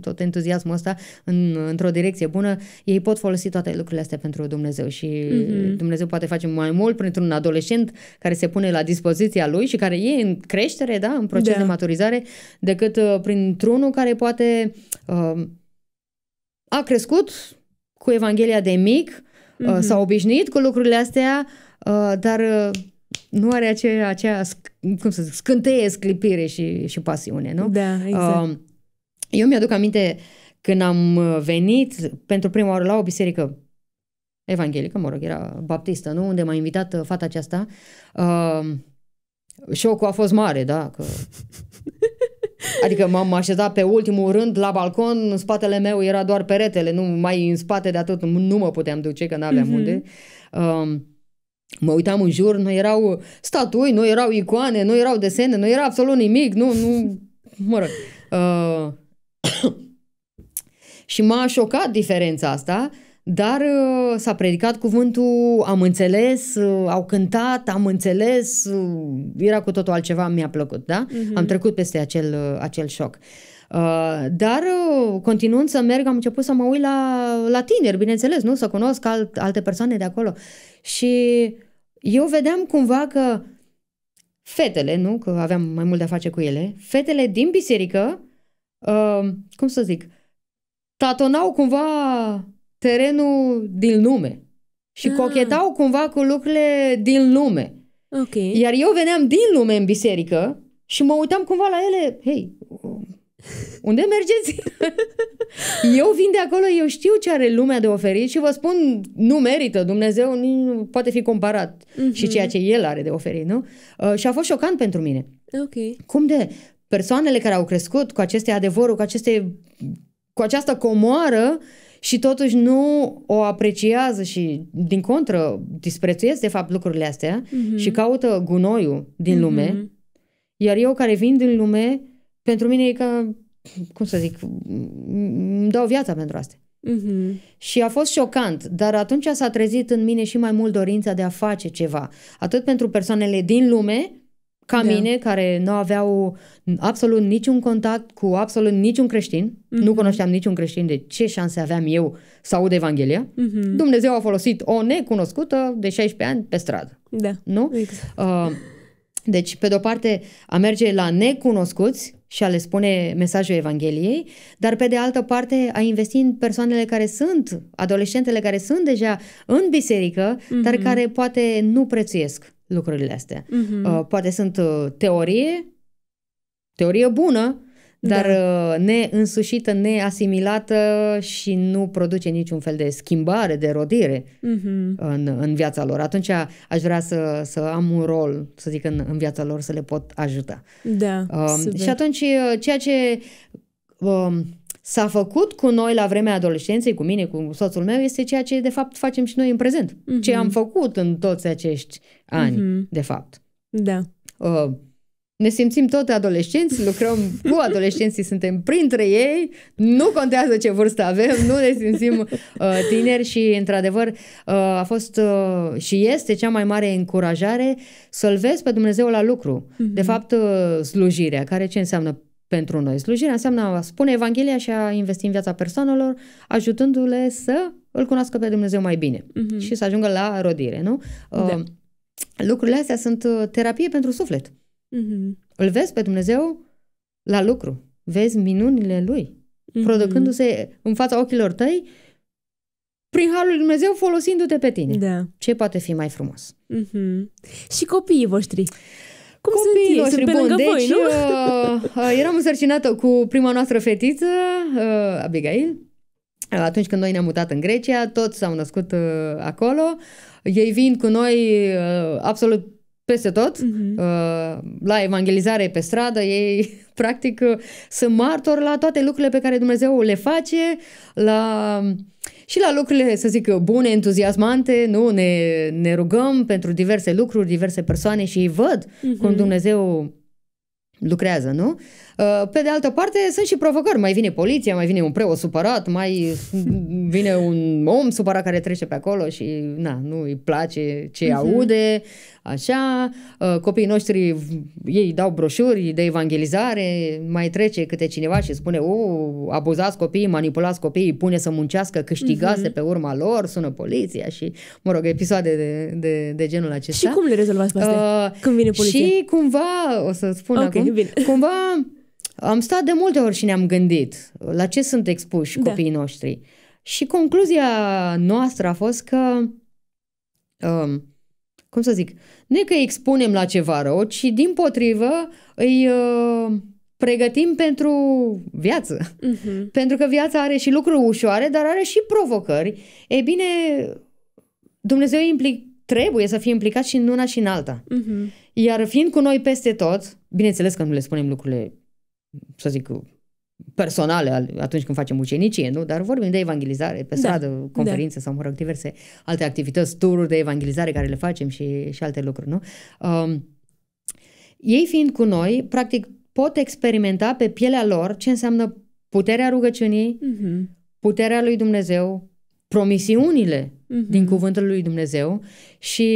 tot entuziasmul ăsta în, într-o direcție bună, ei pot folosi toate lucrurile astea pentru Dumnezeu și mm-hmm. Dumnezeu poate face mai mult printr-un adolescent care se pune la dispoziția lui și care e în creștere, da, în proces da. de maturizare, decât uh, printr-unul care poate uh, a crescut cu Evanghelia de mic, mm-hmm. s-a obișnuit cu lucrurile astea, uh, dar... Uh, nu are acea acea cum să zic, scânteie, sclipire și, și pasiune, nu? Da, exact. Um, eu mi-aduc aminte când am venit pentru prima oară la o biserică evanghelică, mă rog, era baptistă, nu? Unde m-a invitat uh, fata aceasta. Um, șocul a fost mare, da? Că... Adică m-am așezat pe ultimul rând la balcon, în spatele meu era doar peretele, nu mai în spate de atât, nu mă puteam duce, că n-aveam mm-hmm. unde. Uh, Mă uitam în jur, nu erau statui, nu erau icoane, nu erau desene, nu era absolut nimic, nu, nu, mă rog. Uh, și m-a șocat diferența asta, dar uh, s-a predicat cuvântul, am înțeles, uh, au cântat, am înțeles, uh, era cu totul altceva, mi-a plăcut, da? Uh-huh. Am trecut peste acel, uh, acel șoc. Uh, Uh, dar uh, continuând să merg, am început să mă uit la, la tineri, bineînțeles, nu? Să cunosc alt, alte persoane de acolo. Și eu vedeam cumva că fetele, nu? Că aveam mai mult de a face cu ele, fetele din biserică, uh, cum să zic, tatonau cumva terenul din lume și ah. cochetau cumva cu lucrurile din lume. Okay. Iar eu veneam din lume în biserică și mă uitam cumva la ele, hei, unde mergeți? eu vin de acolo, eu știu ce are lumea de oferit și vă spun, nu merită, Dumnezeu nu poate fi comparat mm-hmm. și ceea ce El are de oferit, nu? Uh, și a fost șocant pentru mine. Ok. Cum de persoanele care au crescut cu aceste adevăruri, cu aceste cu această comoară și totuși nu o apreciază și din contră disprețuiesc de fapt lucrurile astea mm-hmm. și caută gunoiul din mm-hmm. lume. Iar eu care vin din lume pentru mine e ca, cum să zic, îmi dau viața pentru asta. Mm-hmm. Și a fost șocant, dar atunci s-a trezit în mine și mai mult dorința de a face ceva, atât pentru persoanele din lume, ca da. mine, care nu aveau absolut niciun contact cu absolut niciun creștin, mm-hmm. nu cunoșteam niciun creștin, de ce șanse aveam eu să aud Evanghelia, mm-hmm. Dumnezeu a folosit o necunoscută de 16 ani pe stradă. Da. Nu? Exact. Uh, deci, pe de-o parte, a merge la necunoscuți și a le spune mesajul Evangheliei, dar pe de altă parte a investi în persoanele care sunt, adolescentele care sunt deja în biserică, mm-hmm. dar mhm. care poate nu prețuiesc lucrurile astea. Mm-hmm. Uh, poate sunt uh, teorie, teorie bună, dar da. Uh, neînsușită, neasimilată și nu produce niciun fel de schimbare, de rodire mm-hmm. în, în viața lor. Atunci aș vrea să, să am un rol, să zic, în, în viața lor, să le pot ajuta. Da, uh, Și atunci, uh, ceea ce uh, s-a făcut cu noi la vremea adolescenței, cu mine, cu soțul meu, este ceea ce, de fapt, facem și noi în prezent. Mm-hmm. Ce mhm. am făcut în toți acești ani, mm-hmm. de fapt. Da. Uh, ne simțim tot adolescenți, lucrăm cu adolescenții, suntem printre ei, nu contează ce vârstă avem, nu ne simțim uh, tineri și, într-adevăr, uh, a fost uh, și este cea mai mare încurajare să-L vezi pe Dumnezeu la lucru. Uh-huh. De fapt, uh, slujirea, care ce înseamnă pentru noi? Slujirea înseamnă a spune Evanghelia și a investi în viața persoanelor, ajutându-le să îl cunoască pe Dumnezeu mai bine uh-huh. și să ajungă la rodire, nu? Da. Uh, da. Lucrurile astea sunt uh, terapie pentru suflet. Mm-hmm. Îl vezi pe Dumnezeu la lucru. Vezi minunile Lui, mm-hmm. producându-se în fața ochilor tăi prin Harul Lui Dumnezeu folosindu-te pe tine. Da. Ce poate fi mai frumos? Mm-hmm. Și copiii voștri? Cum Copiii sunt noștri, Sunt bun, deci, voi, nu? Uh, uh, eram însărcinată cu prima noastră fetiță, uh, Abigail. Uh, atunci când noi ne-am mutat în Grecia, toți s-au născut uh, acolo. Ei vin cu noi uh, absolut peste tot, mm-hmm. la evangelizare pe stradă, ei practic uh, sunt martori la toate lucrurile pe care Dumnezeu le face, la și la lucrurile, să zic eu, bune, entuziasmante, nu? Ne, ne rugăm pentru diverse lucruri, diverse persoane și ei văd uh-huh. cum mhm. Dumnezeu lucrează, nu? Uh, pe de altă parte, sunt și provocări. Mai vine poliția, mai vine un preot supărat, mai vine un om supărat care trece pe acolo și na, nu îi place ce uh-huh. aude. Așa, uh, copiii noștri, ei dau broșuri de evangelizare, mai trece câte cineva și spune, o, abuzați copiii, manipulați copiii, pune să muncească, câștigați uh-huh. de mhm. pe urma lor, sună poliția și, mă rog, episoade de, de, de genul acesta. Și cum le rezolvați pe astea? Uh, când vine poliția? Și cumva, o să spun okay, acum, bine. cumva am stat de multe ori și ne-am gândit la ce sunt expuși da. copiii noștri. Și concluzia noastră a fost că, um, cum să zic, nu e că îi expunem la ceva rău, ci din potrivă îi uh, pregătim pentru viață. Uh-huh. Pentru că viața are și lucruri ușoare, dar are și provocări. E bine, Dumnezeu implic, trebuie să fie implicat și în una și în alta. Uh-huh. Iar fiind cu noi peste tot, bineînțeles că nu le spunem lucrurile să zic, personale atunci când facem ucenicie, nu? Dar vorbim de evangelizare pe da, stradă, da, conferințe da. sau, mă rog, diverse alte activități, tururi de evangelizare care le facem și, și alte lucruri, nu? Um, ei fiind cu noi, practic pot experimenta pe pielea lor ce înseamnă puterea rugăciunii, mm-hmm. puterea lui Dumnezeu, promisiunile uh-huh. din cuvântul lui Dumnezeu și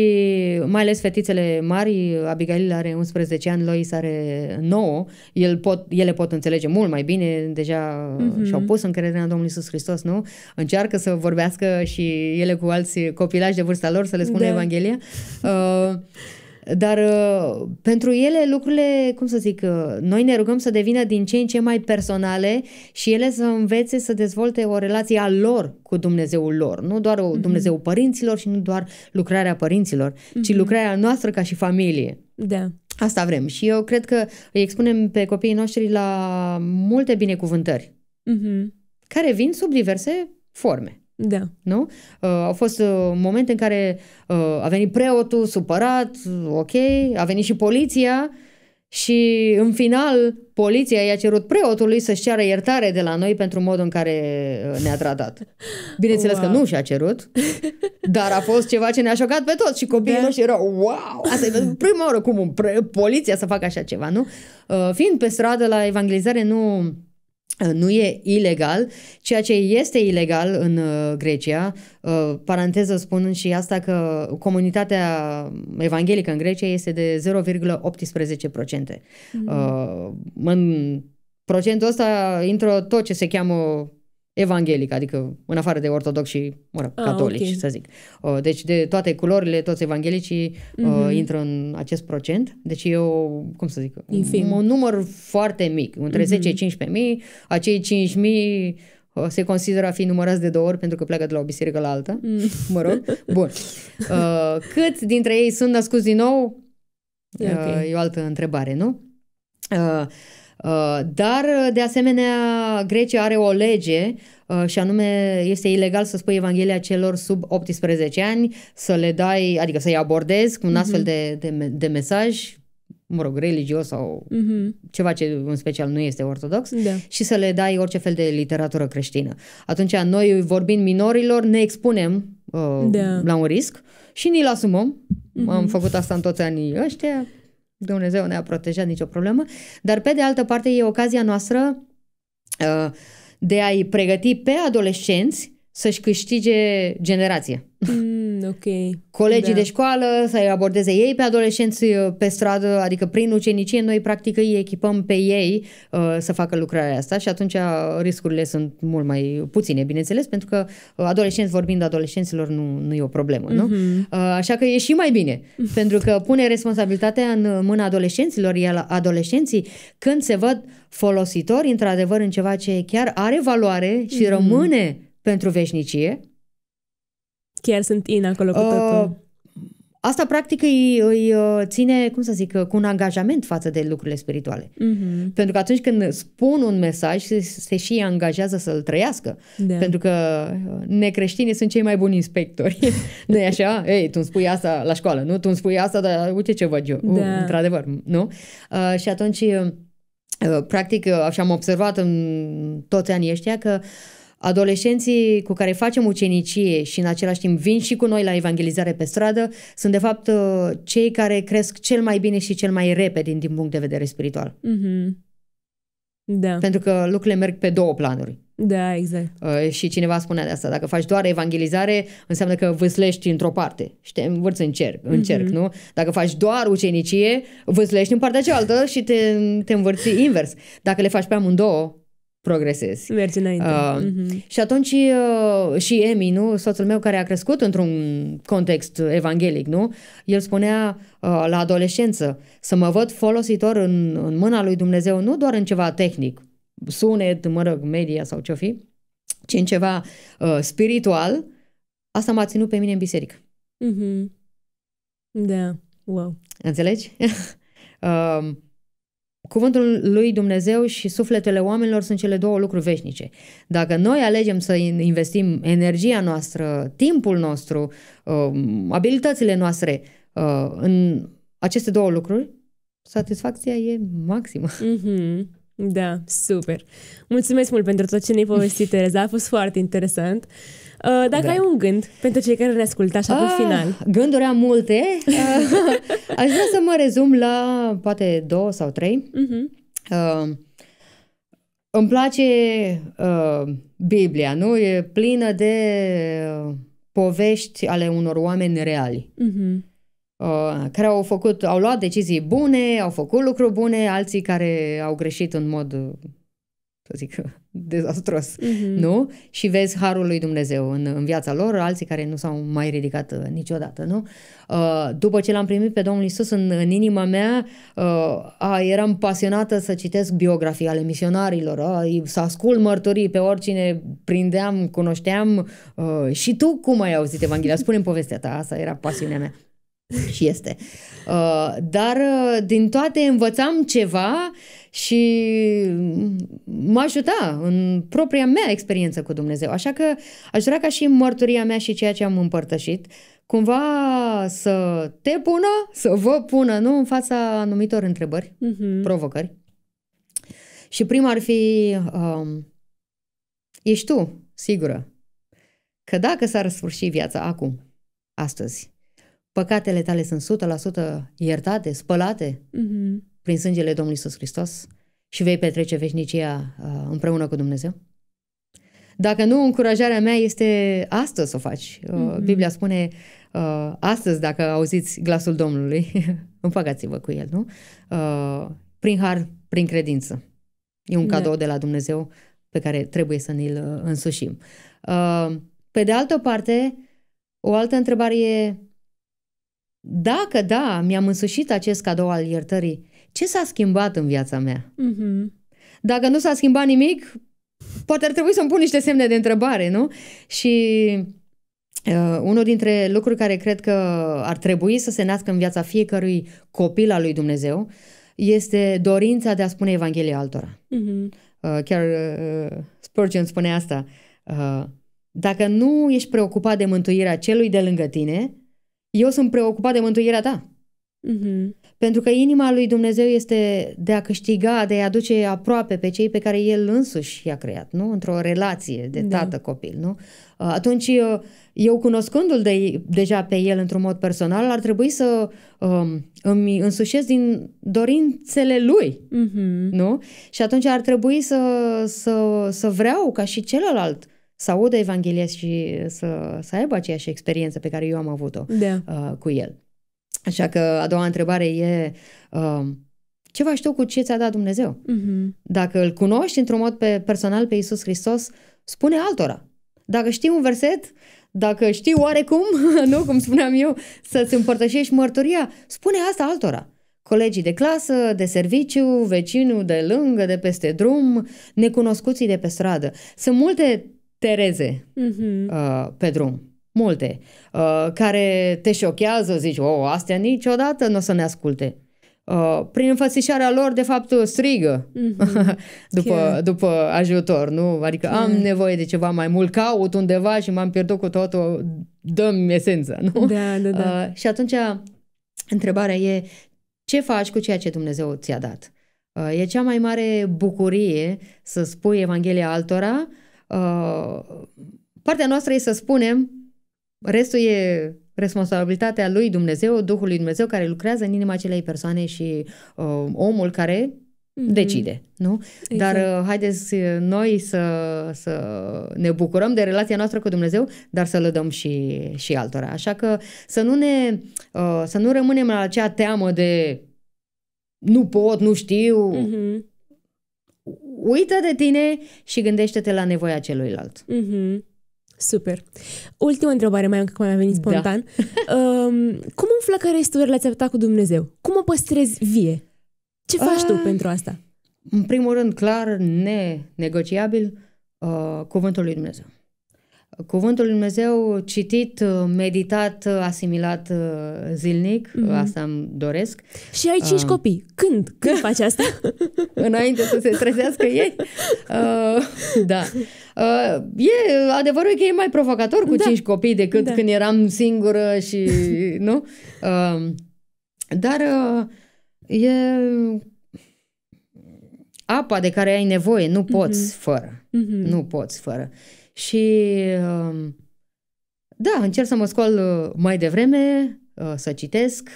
mai ales fetițele mari, Abigail are 11 ani, Lois are 9, el pot, ele pot înțelege mult mai bine, deja uh-huh. și-au pus încrederea în Domnul Isus Hristos, nu? Încearcă să vorbească și ele cu alți copilași de vârsta lor, să le spună da. Evanghelia. Uh, Dar uh, pentru ele lucrurile, cum să zic, uh, noi ne rugăm să devină din ce în ce mai personale și ele să învețe să dezvolte o relație a lor cu Dumnezeul lor, nu doar mm-hmm. Dumnezeul părinților și nu doar lucrarea părinților, mm-hmm. ci mhm. lucrarea noastră ca și familie. Da. Asta vrem și eu cred că îi expunem pe copiii noștri la multe binecuvântări mm-hmm. care vin sub diverse forme. Da. Nu? Uh, au fost uh, momente în care uh, a venit preotul supărat, ok, a venit și poliția și în final poliția i-a cerut preotului să-și ceară iertare de la noi pentru modul în care uh, ne-a tratat. Bineînțeles wow. că nu și-a cerut, dar a fost ceva ce ne-a șocat pe toți și copiii da. noștri erau wow! Asta e prima oară cum pre- poliția să facă așa ceva, nu? Uh, fiind pe stradă la evangelizare nu Uh, nu e ilegal, ceea ce este ilegal în uh, Grecia, uh, paranteză spunând și asta că comunitatea evanghelică în Grecia este de 0,18%. Mm. În procentul ăsta intră tot ce se cheamă evanghelic, adică în afară de ortodox și, mă rog, ah, catolici, okay. să zic. Uh, deci de toate culorile, toți evanghelicii mm-hmm. intră în acest procent. Deci eu, cum să zic, Infim. un număr foarte mic, între mm-hmm. 10 15 mii, acei mii uh, se consideră a fi numărați de două ori pentru că pleacă de la o biserică la alta, mm. mă rog. Bun. Cât dintre ei sunt născuți din nou? E, okay. e o altă întrebare, nu? Uh, dar, uh, de asemenea, Grecia are o lege uh, și anume este ilegal să spui Evanghelia celor sub 18 ani, să le dai, adică să-i abordezi cu un astfel mhm. de, de, de mesaj, mă rog, religios sau uh-huh. ceva ce în special nu este ortodox da. și să le dai orice fel de literatură creștină. Atunci noi vorbind minorilor ne expunem uh, da. la un risc și ni-l asumăm. Uh-huh. Am făcut asta în toți anii ăștia. Dumnezeu ne-a protejat, nicio problemă, dar pe de altă parte e ocazia noastră uh, de a-i pregăti pe adolescenți să-și câștige generația, Mm, ok. Colegii da. de școală, să-i abordeze ei pe adolescenți uh, pe stradă, adică prin ucenicie, noi practic îi echipăm pe ei uh, să facă lucrarea asta și atunci uh, riscurile sunt mult mai puține, bineînțeles, pentru că uh, adolescenți vorbind adolescenților nu, nu e o problemă, nu? Mm-hmm. Uh, așa că e și mai bine, pentru că pune responsabilitatea în mâna adolescenților, iar adolescenții când se văd folositori, într-adevăr, în ceva ce chiar are valoare și mm-hmm. rămâne pentru veșnicie. Chiar sunt in acolo cu uh, totul. Uh, Asta, practic, îi, îi uh, ține, cum să zic, cu un angajament față de lucrurile spirituale. Mm-hmm. Pentru că atunci când spun un mesaj, se, se și angajează să-l trăiască. Da. Pentru că uh, necreștinii sunt cei mai buni inspectori. nu e așa? Ei, tu îmi spui asta la școală, nu? Tu îmi spui asta, dar uite ce văd eu. Da. Uh, într-adevăr, nu? Uh, și atunci, uh, practic, uh, așa am observat în toți anii ăștia că uh, Adolescenții cu care facem ucenicie și în același timp vin și cu noi la evangelizare pe stradă sunt de fapt uh, cei care cresc cel mai bine și cel mai repede din punct de vedere spiritual. Mm-hmm. Da. Pentru că lucrurile merg pe două planuri. Da, exact. Uh, și cineva spunea de asta, dacă faci doar evangelizare, înseamnă că vâslești într-o parte și te învârți în cerc, în mm-hmm. nu? Dacă faci doar ucenicie, vâslești în partea cealaltă și te, te învârți invers. Dacă le faci pe amândouă, progresezi. Mergi înainte. Uh, uh-huh. Și atunci uh, și Emi, nu, soțul meu care a crescut într-un context evanghelic, nu, el spunea uh, la adolescență să mă văd folositor în, în mâna lui Dumnezeu, nu doar în ceva tehnic, sunet, mă rog, media sau ce-o fi, ci în ceva uh, spiritual, asta m-a ținut pe mine în biserică. mm huh Da, wow. Înțelegi? Uh, Cuvântul lui Dumnezeu și sufletele oamenilor sunt cele două lucruri veșnice. Dacă noi alegem să investim energia noastră, timpul nostru, um, abilitățile noastre uh, în aceste două lucruri, satisfacția e maximă. Mm-hmm. Da, super. Mulțumesc mult pentru tot ce ne-ai povestit, Tereza. A fost foarte interesant. Uh, dacă da. ai un gând pentru cei care ne ascultă așa pe ah, final. Gânduri am multe. Uh, aș vrea să mă rezum la poate două sau trei. Uh-huh. Uh, îmi place uh, Biblia, nu? E plină de uh, povești ale unor oameni reali. Uh-huh. Uh, care au făcut, au luat decizii bune, au făcut lucruri bune, alții care au greșit în mod să zic, dezastros, mm-hmm. nu? Și vezi harul lui Dumnezeu în, în viața lor, alții care nu s-au mai ridicat uh, niciodată, nu? Uh, după ce l-am primit pe Domnul Isus în, în inima mea, uh, a, eram pasionată să citesc biografii ale misionarilor, a, să ascult mărturii pe oricine prindeam, cunoșteam. Uh, și tu cum ai auzit Evanghelia? spune povestea ta, asta era pasiunea mea. și este. Uh, dar uh, din toate învățam ceva uh, și mă ajuta în propria mea experiență cu Dumnezeu. Așa că aș vrea ca și mărturia mea și ceea ce am împărtășit cumva să te pună, să vă pună, nu în fața anumitor întrebări, uh-huh. provocări. Și prima ar fi, um, ești tu, sigură, că dacă s-ar sfârși viața acum, astăzi, păcatele tale sunt 100% iertate, spălate, uh-huh prin sângele Domnului Iisus Hristos și vei petrece veșnicia uh, împreună cu Dumnezeu? Dacă nu, încurajarea mea este astăzi să o faci. Uh, mm-hmm. Biblia spune uh, astăzi, dacă auziți glasul Domnului, împăcați-vă cu el, nu? Prin har, prin credință. E un da. cadou da. de la Dumnezeu pe care trebuie să ne-l însușim. Pe de altă parte, o altă întrebare e dacă da, mi-am însușit acest cadou al iertării, ce s-a schimbat în viața mea? Mm-hmm. Dacă nu s-a schimbat nimic, poate ar trebui să-mi pun niște semne de întrebare, nu? Și uh, unul dintre lucruri care cred că ar trebui să se nască în viața fiecărui copil al lui Dumnezeu este dorința de a spune Evanghelia altora. Mm-hmm. Uh, chiar uh, Spurgeon spune asta. Uh, dacă nu ești preocupat de mântuirea celui de lângă tine, eu sunt preocupat de mântuirea ta. Mm-hmm. Pentru că inima lui Dumnezeu este de a câștiga, de a aduce aproape pe cei pe care El însuși i-a creat, nu? Într-o relație de da. tată-copil, nu? Uh, atunci, uh, eu cunoscându-l de, deja pe el într-un mod personal, ar trebui să um, îmi însușesc din dorințele lui, mm-hmm. nu? Și atunci ar trebui să, să, să vreau ca și celălalt să audă Evanghelia și să, să aibă aceeași experiență pe care eu am avut-o da. uh, cu el. Așa că a doua întrebare e uh, ce faci tu cu ce ți-a dat Dumnezeu? Uh-huh. Dacă îl cunoști într-un mod pe personal pe Isus Hristos, spune altora. Dacă știi un verset, dacă știi oarecum, nu cum spuneam eu, să-ți împărtășești mărturia, spune asta altora. Colegii de clasă, de serviciu, vecinul de lângă, de peste drum, necunoscuții de pe stradă. Sunt multe tereze uh-huh. uh, pe drum multe, uh, care te șochează, zici, oh, astea niciodată nu o să ne asculte. Uh, prin înfățișarea lor, de fapt, strigă mm-hmm. după, după ajutor, nu? Adică Chiar. am nevoie de ceva mai mult, caut undeva și m-am pierdut cu totul, dăm esență, nu? Da, da, da. Uh, și atunci întrebarea e ce faci cu ceea ce Dumnezeu ți-a dat? Uh, e cea mai mare bucurie să spui Evanghelia altora. Uh, partea noastră e să spunem Restul e responsabilitatea lui Dumnezeu, Duhul lui Dumnezeu care lucrează în inima acelei persoane și uh, omul care mm-hmm. decide, nu? Exact. Dar uh, haideți uh, noi să, să ne bucurăm de relația noastră cu Dumnezeu, dar să lădăm și, și altora. Așa că să nu ne uh, să nu rămânem la acea teamă de nu pot, nu știu. Mm-hmm. Uită de tine și gândește-te la nevoia celuilalt. Mm-hmm. Super. Ultima întrebare, mai am că mai a venit da. spontan. Da. um, cum înflăcărești restul relația ta cu Dumnezeu? Cum o păstrezi vie? Ce faci uh, tu ah. pentru asta? În primul rând, clar, negociabil, uh, cuvântul lui Dumnezeu. Cuvântul Lui Dumnezeu citit, meditat, asimilat zilnic, mm-hmm. asta îmi doresc. Și ai cinci uh, copii. Când? Când faci asta? Înainte să se trezească ei? Uh, da. Uh, e adevărul că e mai provocator cu da. cinci copii decât da. când eram singură și... nu? Uh, dar uh, e apa de care ai nevoie. Nu poți mm-hmm. fără. Mm-hmm. Nu poți fără. Uh, și um, da, încerc să mă scol uh, mai devreme, uh, să citesc.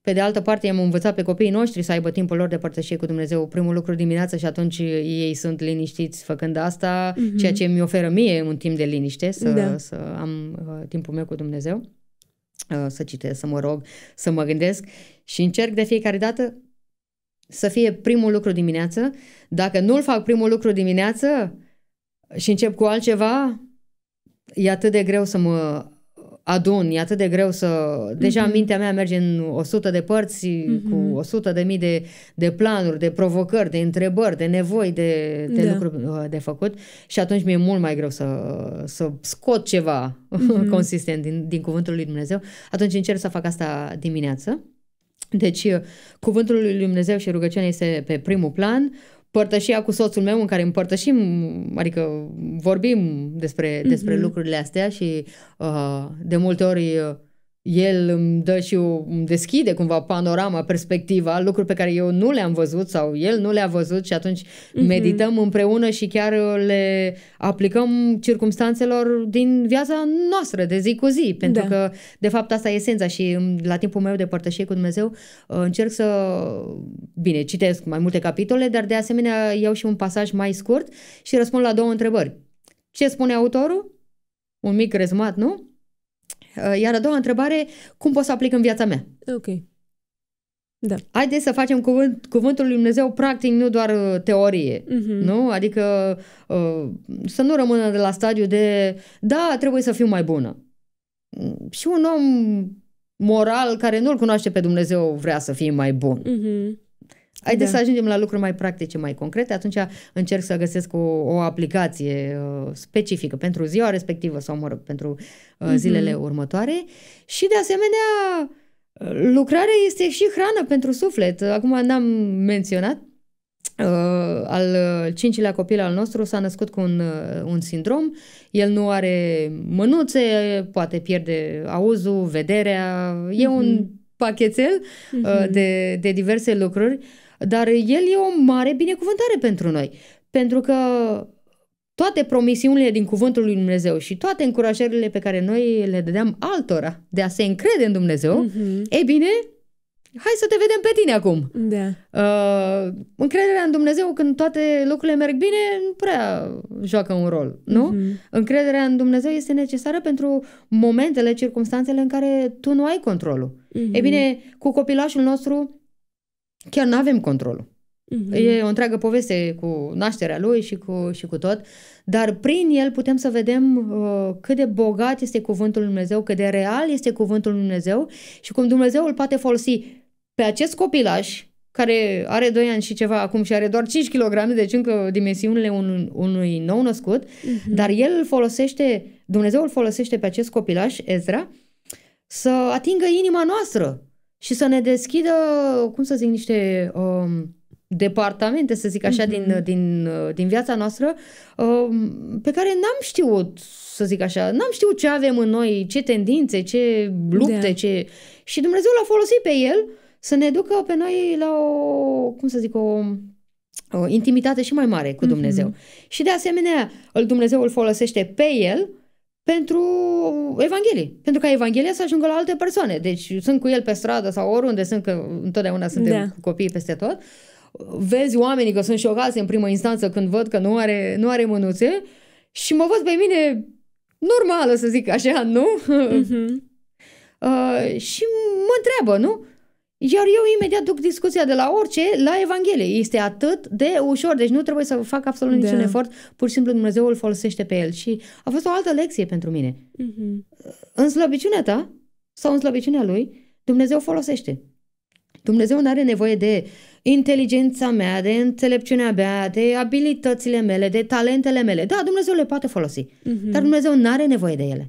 Pe de altă parte, am învățat pe copiii noștri să aibă timpul lor de părtășie cu Dumnezeu. Primul lucru dimineața și atunci ei sunt liniștiți făcând asta, uh-huh. ceea ce mi oferă mie un timp de liniște, să, da. să am uh, timpul meu cu Dumnezeu, uh, să citesc, să mă rog, să mă gândesc și încerc de fiecare dată să fie primul lucru dimineață. Dacă nu-l fac primul lucru dimineață, uh, și încep cu altceva, e atât de greu să mă adun, e atât de greu să... Mhm. Deja mm-hmm. mintea mea merge în 100 de părți, mm-hmm. cu 100 de mii de, de planuri, de provocări, de întrebări, de nevoi, de, de da. lucruri uh, de făcut și atunci mi-e mult mai greu să, să scot ceva mm-hmm. consistent din, din cuvântul lui Dumnezeu. Atunci încerc să fac asta dimineață. Deci, uh, cuvântul lui Dumnezeu și rugăciunea este pe primul plan, părtășia cu soțul meu în care împărtășim, adică vorbim despre, mhm. despre mm-hmm. lucrurile astea și uh, de multe ori uh, el îmi dă și o, îmi deschide cumva panorama, perspectiva, lucruri pe care eu nu le-am văzut sau el nu le-a văzut și atunci mm-hmm. medităm împreună și chiar le aplicăm circumstanțelor din viața noastră de zi cu zi, pentru da. că de fapt asta e esența și la timpul meu de părtășie cu Dumnezeu uh, încerc să, bine, citesc mai multe capitole, dar de asemenea iau și un pasaj mai scurt și răspund la două întrebări. Ce spune autorul? Un mic rezumat, nu? Uh, iar a doua întrebare, cum pot să aplic în viața mea? Ok. Da. Haideți să facem cuvânt, cuvântul lui Dumnezeu practic, nu doar uh, teorie, uh-huh. nu? Adică uh, să nu rămână de la stadiu de, da, trebuie să fiu mai bună. Și un om moral care nu-l cunoaște pe Dumnezeu vrea să fie mai bun. Uh-huh. Haideți da. să ajungem la lucruri mai practice, mai concrete. Atunci încerc să găsesc o, o aplicație uh, specifică pentru ziua respectivă sau, mă rog, pentru uh, mhm. zilele următoare. Și, de asemenea, uh, lucrarea este și hrană pentru suflet. Acum n-am menționat. Uh, al uh, cincilea copil al nostru s-a născut cu un, uh, un sindrom. El nu are mânuțe, poate pierde auzul, vederea. E mm-hmm. un mhm pachetel uh-huh. de, de diverse lucruri, dar el e o mare binecuvântare pentru noi, pentru că toate promisiunile din Cuvântul lui Dumnezeu și toate încurajările pe care noi le dădeam altora de a se încrede în Dumnezeu, uh-huh. e bine, hai să te vedem pe tine acum. Da. Uh, încrederea în Dumnezeu când toate lucrurile merg bine nu prea joacă un rol, nu? Mm-hmm. Încrederea în Dumnezeu este necesară pentru momentele, circunstanțele în care tu nu ai controlul. Mm-hmm. E bine, cu copilașul nostru chiar nu avem controlul. Mm-hmm. E o întreagă poveste cu nașterea lui și cu, și cu tot, dar prin el putem să vedem uh, cât de bogat este cuvântul lui Dumnezeu, cât de real este cuvântul lui Dumnezeu și cum Dumnezeu îl poate folosi pe acest copilaș care are 2 ani și ceva acum și are doar 5 kg, deci încă dimensiunile un, unui nou născut, mm-hmm. dar el îl folosește, Dumnezeu îl folosește pe acest copilaș, Ezra, să atingă inima noastră și să ne deschidă, cum să zic, niște... Uh, departamente, să zic așa, mm-hmm. din, mhm. din, din viața noastră, um, pe care n-am știut, să zic așa, n-am știut ce avem în noi, ce tendințe, ce lupte, da. ce... Și Dumnezeu l-a folosit pe el să ne ducă pe noi la o, cum să zic, o, o intimitate și mai mare cu mhm. Dumnezeu. Mm-hmm. Și de asemenea, Dumnezeu îl folosește pe el pentru Evanghelie, pentru ca Evanghelia să ajungă la alte persoane. Deci sunt cu el pe stradă sau oriunde sunt, că întotdeauna suntem da. copii peste tot. Uh, vezi oamenii că sunt șocați în primă instanță când văd că nu are, nu are mânuțe și mă văd pe mine normală, să zic așa, nu? Uh-huh. Uh, și mă întreabă, nu? Iar eu imediat duc discuția de la orice la Evanghelie. Este atât de ușor, deci nu trebuie să fac absolut da. niciun da. efort, pur și simplu Dumnezeu îl folosește pe el. Și a fost o altă lecție pentru mine. Uh-huh. În slăbiciunea ta sau în slăbiciunea lui, Dumnezeu folosește. Dumnezeu nu are nevoie de inteligența mea, de înțelepciunea mea, de abilitățile mele, de talentele mele. Da, Dumnezeu le poate folosi, uh-huh. dar Dumnezeu nu are nevoie de ele.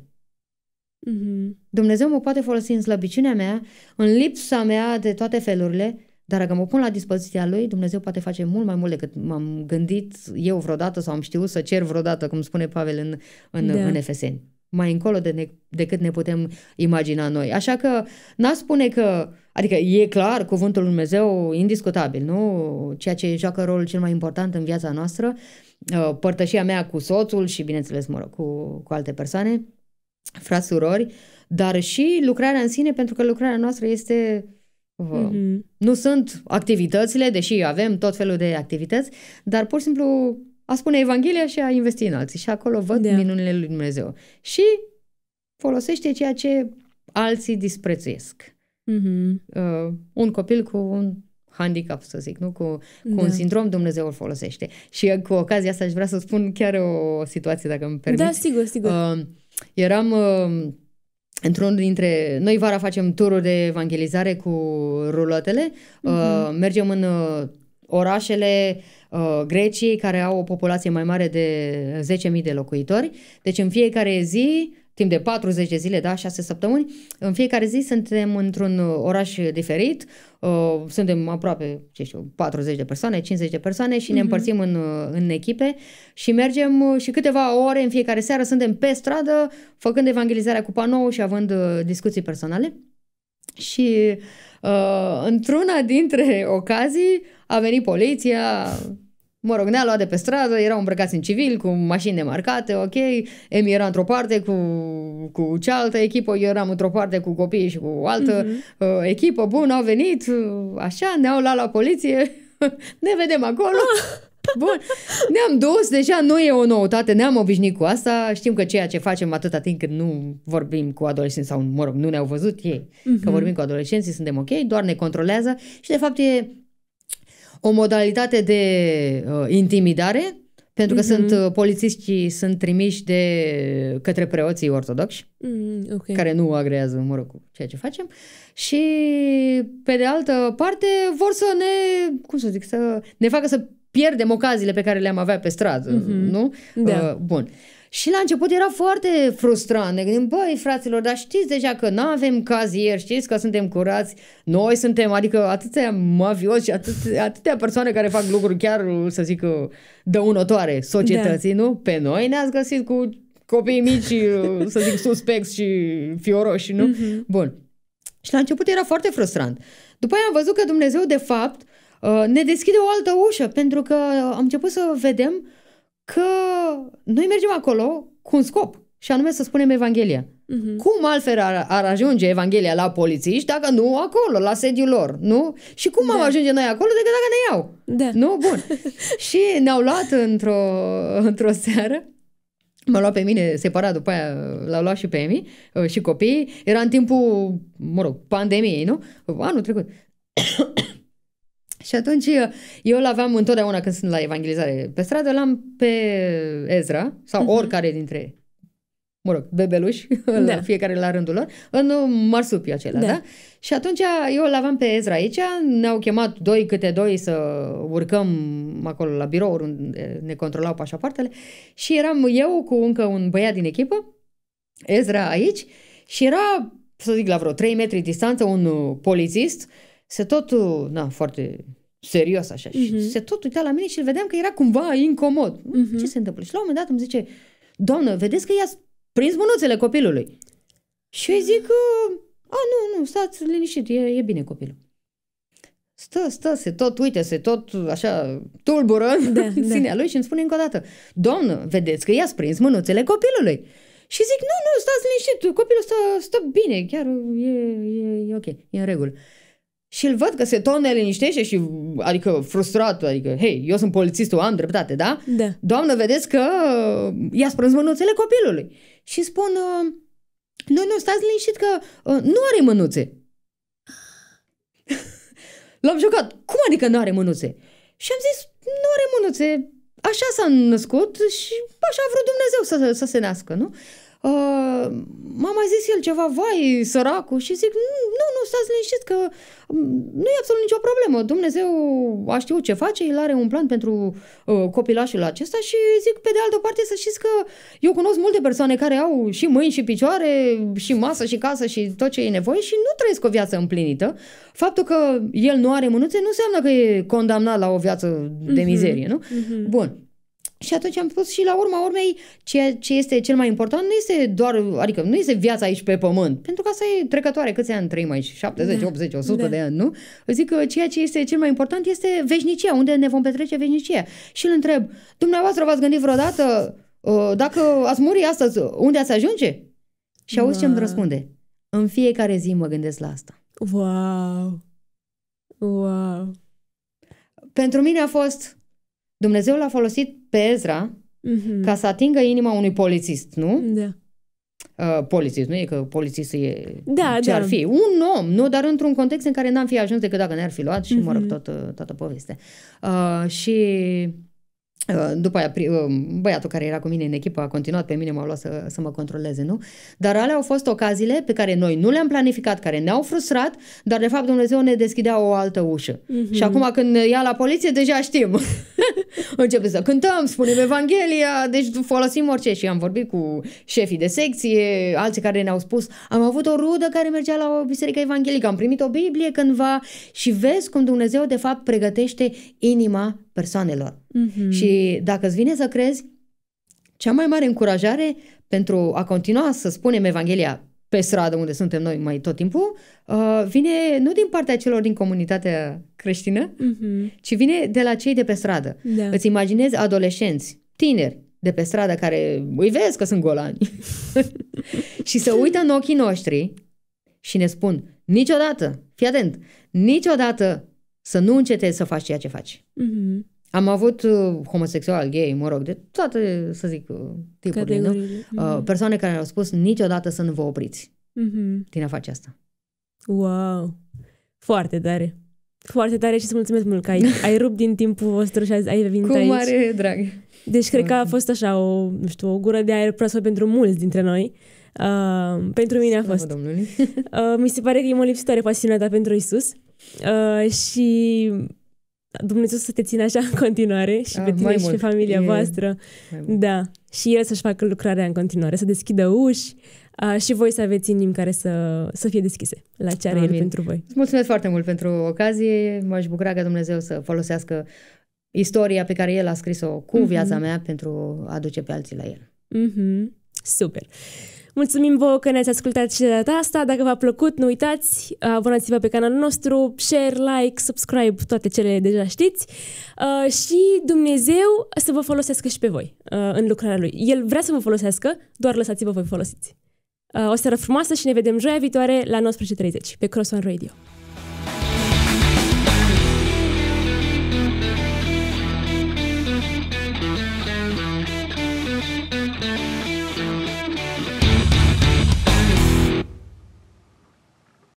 Uh-huh. Dumnezeu mă poate folosi în slăbiciunea mea, în lipsa mea de toate felurile, dar dacă mă pun la dispoziția lui, Dumnezeu poate face mult mai mult decât m-am gândit eu vreodată sau am știut să cer vreodată, cum spune Pavel în, în, da. în Efeseni mai încolo de ne, decât ne putem imagina noi. Așa că n-a spune că, adică e clar cuvântul Lui Dumnezeu indiscutabil, nu? Ceea ce joacă rolul cel mai important în viața noastră, uh, părtășia mea cu soțul și, bineînțeles, mă rog, cu, cu alte persoane, frați, surori, dar și lucrarea în sine, pentru că lucrarea noastră este Mm-hmm. Nu sunt activitățile, deși avem tot felul de activități, dar pur și simplu a spune Evanghelia și a investi în alții. Și acolo văd da. minunile lui Dumnezeu. Și folosește ceea ce alții disprețuiesc. Mm-hmm. Uh, un copil cu un handicap, să zic, nu? Cu, cu da. un sindrom Dumnezeu îl folosește. Și cu ocazia asta aș vrea să spun chiar o situație, dacă îmi permiți. Da, sigur, sigur. Uh, eram... Uh, într un dintre... Noi vara facem tururi de evangelizare cu rulotele, uh-huh. Mm-hmm. mergem în uh, orașele uh, Greciei care au o populație mai mare de 10.000 de locuitori. Deci în fiecare zi, timp de 40 de zile, da, 6 săptămâni, în fiecare zi suntem într-un uh, oraș diferit, uh, suntem aproape, ce știu, 40 de persoane, 50 de persoane și ne uh-huh. împărțim în, uh, în echipe și mergem uh, și câteva ore în fiecare seară suntem pe stradă făcând evangelizarea cu panou și având discuții personale. Și uh, într-una dintre ocazii a venit poliția, mă rog, ne-a luat de pe stradă, erau îmbrăcați în civil, cu mașini demarcate, ok, Emi era într-o parte cu, cu cealaltă echipă, eu eram într-o parte cu copiii și cu o altă mm-hmm. uh, echipă, bun, au venit, uh, așa, ne-au luat la poliție, ne vedem acolo. Ah. Bun, ne-am dus, deja nu e o noutate, ne-am obișnuit cu asta, știm că ceea ce facem atâta timp când nu vorbim cu adolescenți sau, mă rog, nu ne-au văzut ei, uh-huh. că mhm. vorbim cu adolescenții, suntem ok, doar ne controlează și, de fapt, e o modalitate de uh, intimidare, pentru că uh-huh. sunt uh, polițiștii sunt trimiși de către preoții ortodoxi, uh-huh. okay. care nu agrează, mă rog, cu ceea ce facem, și, pe de altă parte, vor să ne, cum să zic, să ne facă să pierdem ocaziile pe care le-am avea pe stradă, mm-hmm. nu? Da. Uh, bun. Și la început era foarte frustrant. Ne gândim, băi, fraților, dar știți deja că nu avem cazier, știți că suntem curați, noi suntem, adică atâția mafioși și atâția, atâtea persoane care fac lucruri chiar, să zic, dăunătoare societății, da. nu? Pe noi ne-ați găsit cu copii mici, să zic, suspecti și fioroși, nu? Mm-hmm. Bun. Și la început era foarte frustrant. După aia am văzut că Dumnezeu, de fapt, Uh, ne deschide o altă ușă, pentru că am început să vedem că noi mergem acolo cu un scop, și anume să spunem Evanghelia. Uh-huh. Mhm. Cum altfel ar, ar ajunge Evanghelia la polițiști dacă nu acolo, la sediul lor, nu? Și cum da. am ajunge noi acolo decât dacă ne iau? Da. Nu? Bun. și ne-au luat într-o, într-o seară M-a luat pe mine separat, după aia l-au luat și pe Emi uh, și copiii. Era în timpul, mă rog, pandemiei, nu? Anul trecut. Și atunci eu l-aveam întotdeauna când sunt la evangelizare pe stradă, l-am pe Ezra sau uh-huh. oricare dintre mă rog, bebeluși, da. fiecare la rândul lor, în marsupiu acela, da. da? Și atunci eu l-aveam pe Ezra aici, ne-au chemat doi câte doi să urcăm acolo la birou unde ne controlau pașapoartele și eram eu cu încă un băiat din echipă, Ezra aici, și era, să zic, la vreo 3 metri distanță un polițist uh, se tot, na, foarte serios așa, uh-huh. și mhm. se tot uita la mine și îl vedeam că era cumva incomod. Uh-huh. Ce se întâmplă? Și la un moment dat îmi zice, doamnă, vedeți că i a prins mânuțele copilului. Și eu zic, a, nu, nu, stați liniștit, e, e bine copilul. Stă, stă, se tot, uite, se tot așa tulbură da, da, sinea da. lui și îmi spune încă o dată, doamnă, vedeți că i a prins mânuțele copilului. Și zic, nu, nu, stați liniștit, copilul stă, stă bine, chiar e, e, e ok, e în regulă. Și îl văd că se tot neliniștește și, adică, frustrat, adică, hei, eu sunt polițistul, am dreptate, da? Da. Doamnă, vedeți că i-a sprâns mânuțele copilului. Și spun, ă, nu, nu, stați liniștit că ă, nu are mânuțe. L-am jucat. Cum adică nu are mânuțe? Și am zis, nu are mânuțe. Așa s-a născut și așa a vrut Dumnezeu să, să se nască, nu? uh, m-a mai zis el ceva, vai, săracul, și zic, nu, nu, stați liniștit că nu e absolut nicio problemă, Dumnezeu a știut ce face, el are un plan pentru uh, copilașul acesta și zic, pe de altă parte, să știți că eu cunosc multe persoane care au și mâini și picioare și masă și casă și tot ce e nevoie și nu trăiesc o viață împlinită. Faptul că el nu are mânuțe nu înseamnă că e condamnat la o viață de mhm. mizerie, nu? Uh-huh. Bun. Și atunci am spus și la urma urmei, ceea ce este cel mai important nu este doar, adică nu este viața aici pe pământ, pentru că asta e trecătoare, câți ani trăim aici, 70, da. 80, 100 da. de ani, nu? Zic că ceea ce este cel mai important este veșnicia, unde ne vom petrece veșnicia. Și îl întreb, dumneavoastră v-ați gândit vreodată uh, dacă ați muri astăzi, unde ați ajunge? Și auzi wow. ce îmi răspunde. În fiecare zi mă gândesc la asta. Wow! Wow! Pentru mine a fost... Dumnezeu l-a folosit pe Ezra mm-hmm. ca să atingă inima unui polițist, nu? Da. Uh, polițist, nu e că polițistul e da, ce da. ar fi. Un om, nu, dar într-un context în care n-am fi ajuns decât dacă ne-ar fi luat și, mm-hmm. mă rog, mm-hmm. toată, uh, toată povestea. Uh, și Uh, după aia, uh, băiatul care era cu mine în echipă a continuat pe mine, m-a luat să, să mă controleze, nu? Dar alea au fost ocaziile pe care noi nu le-am planificat, care ne-au frustrat, dar de fapt Dumnezeu ne deschidea o altă ușă. Mm-hmm. Și acum când ia la poliție, deja știm. Începem să cântăm, spunem Evanghelia, deci folosim orice. Și am vorbit cu șefii de secție, alții care ne-au spus, am avut o rudă care mergea la o biserică evanghelică, am primit o Biblie cândva și vezi cum Dumnezeu de fapt pregătește inima persoanelor. Mhm. Și dacă îți vine să crezi, cea mai mare încurajare pentru a continua să spunem Evanghelia pe stradă unde suntem noi mai tot timpul, uh, vine nu din partea celor din comunitatea creștină, mhm. ci vine de la cei de pe stradă. Da. Îți imaginezi adolescenți, tineri de pe stradă care îi vezi că sunt golani și să uită în ochii noștri și ne spun niciodată, fii atent, niciodată să nu încetezi să faci ceea ce faci. Mm-hmm. Am avut uh, homosexual, gay, mă rog, de toate, să zic, uh, tipurile, nu? Uh, mm-hmm. Persoane care au spus niciodată să nu vă opriți uh-huh. din a face asta. Wow! Foarte tare! Foarte tare și să mulțumesc mult că ai, ai rupt din timpul vostru și ai venit Cu aici. Cu mare drag! Deci cred că a fost așa o, nu știu, o gură de aer proaspăt pentru mulți dintre noi. Uh, pentru mine a fost. Uh, mi se pare că e o lipsitoare ta pentru Isus. Uh, și Dumnezeu să te țină așa în continuare și A, pe ah, tine și mult. pe familia e... voastră. Da. Și El să-și facă lucrarea în continuare, să deschidă uși uh, și voi să aveți inimi care să, să fie deschise la ce are Amin. El pentru voi. Îți mulțumesc foarte mult pentru ocazie. M-aș bucura ca Dumnezeu să folosească istoria pe care El a scris-o cu mm-hmm. viața mea pentru a duce pe alții la El. Mm-hmm. Super! Mulțumim vouă că ne-ați ascultat și de data asta. Dacă v-a plăcut, nu uitați, abonați-vă pe canalul nostru, share, like, subscribe, toate cele deja știți. Uh, și Dumnezeu să vă folosească și pe voi uh, în lucrarea Lui. El vrea să vă folosească, doar lăsați-vă voi folosiți. Uh, o seară frumoasă și ne vedem joia viitoare la 19.30 pe Cross Radio.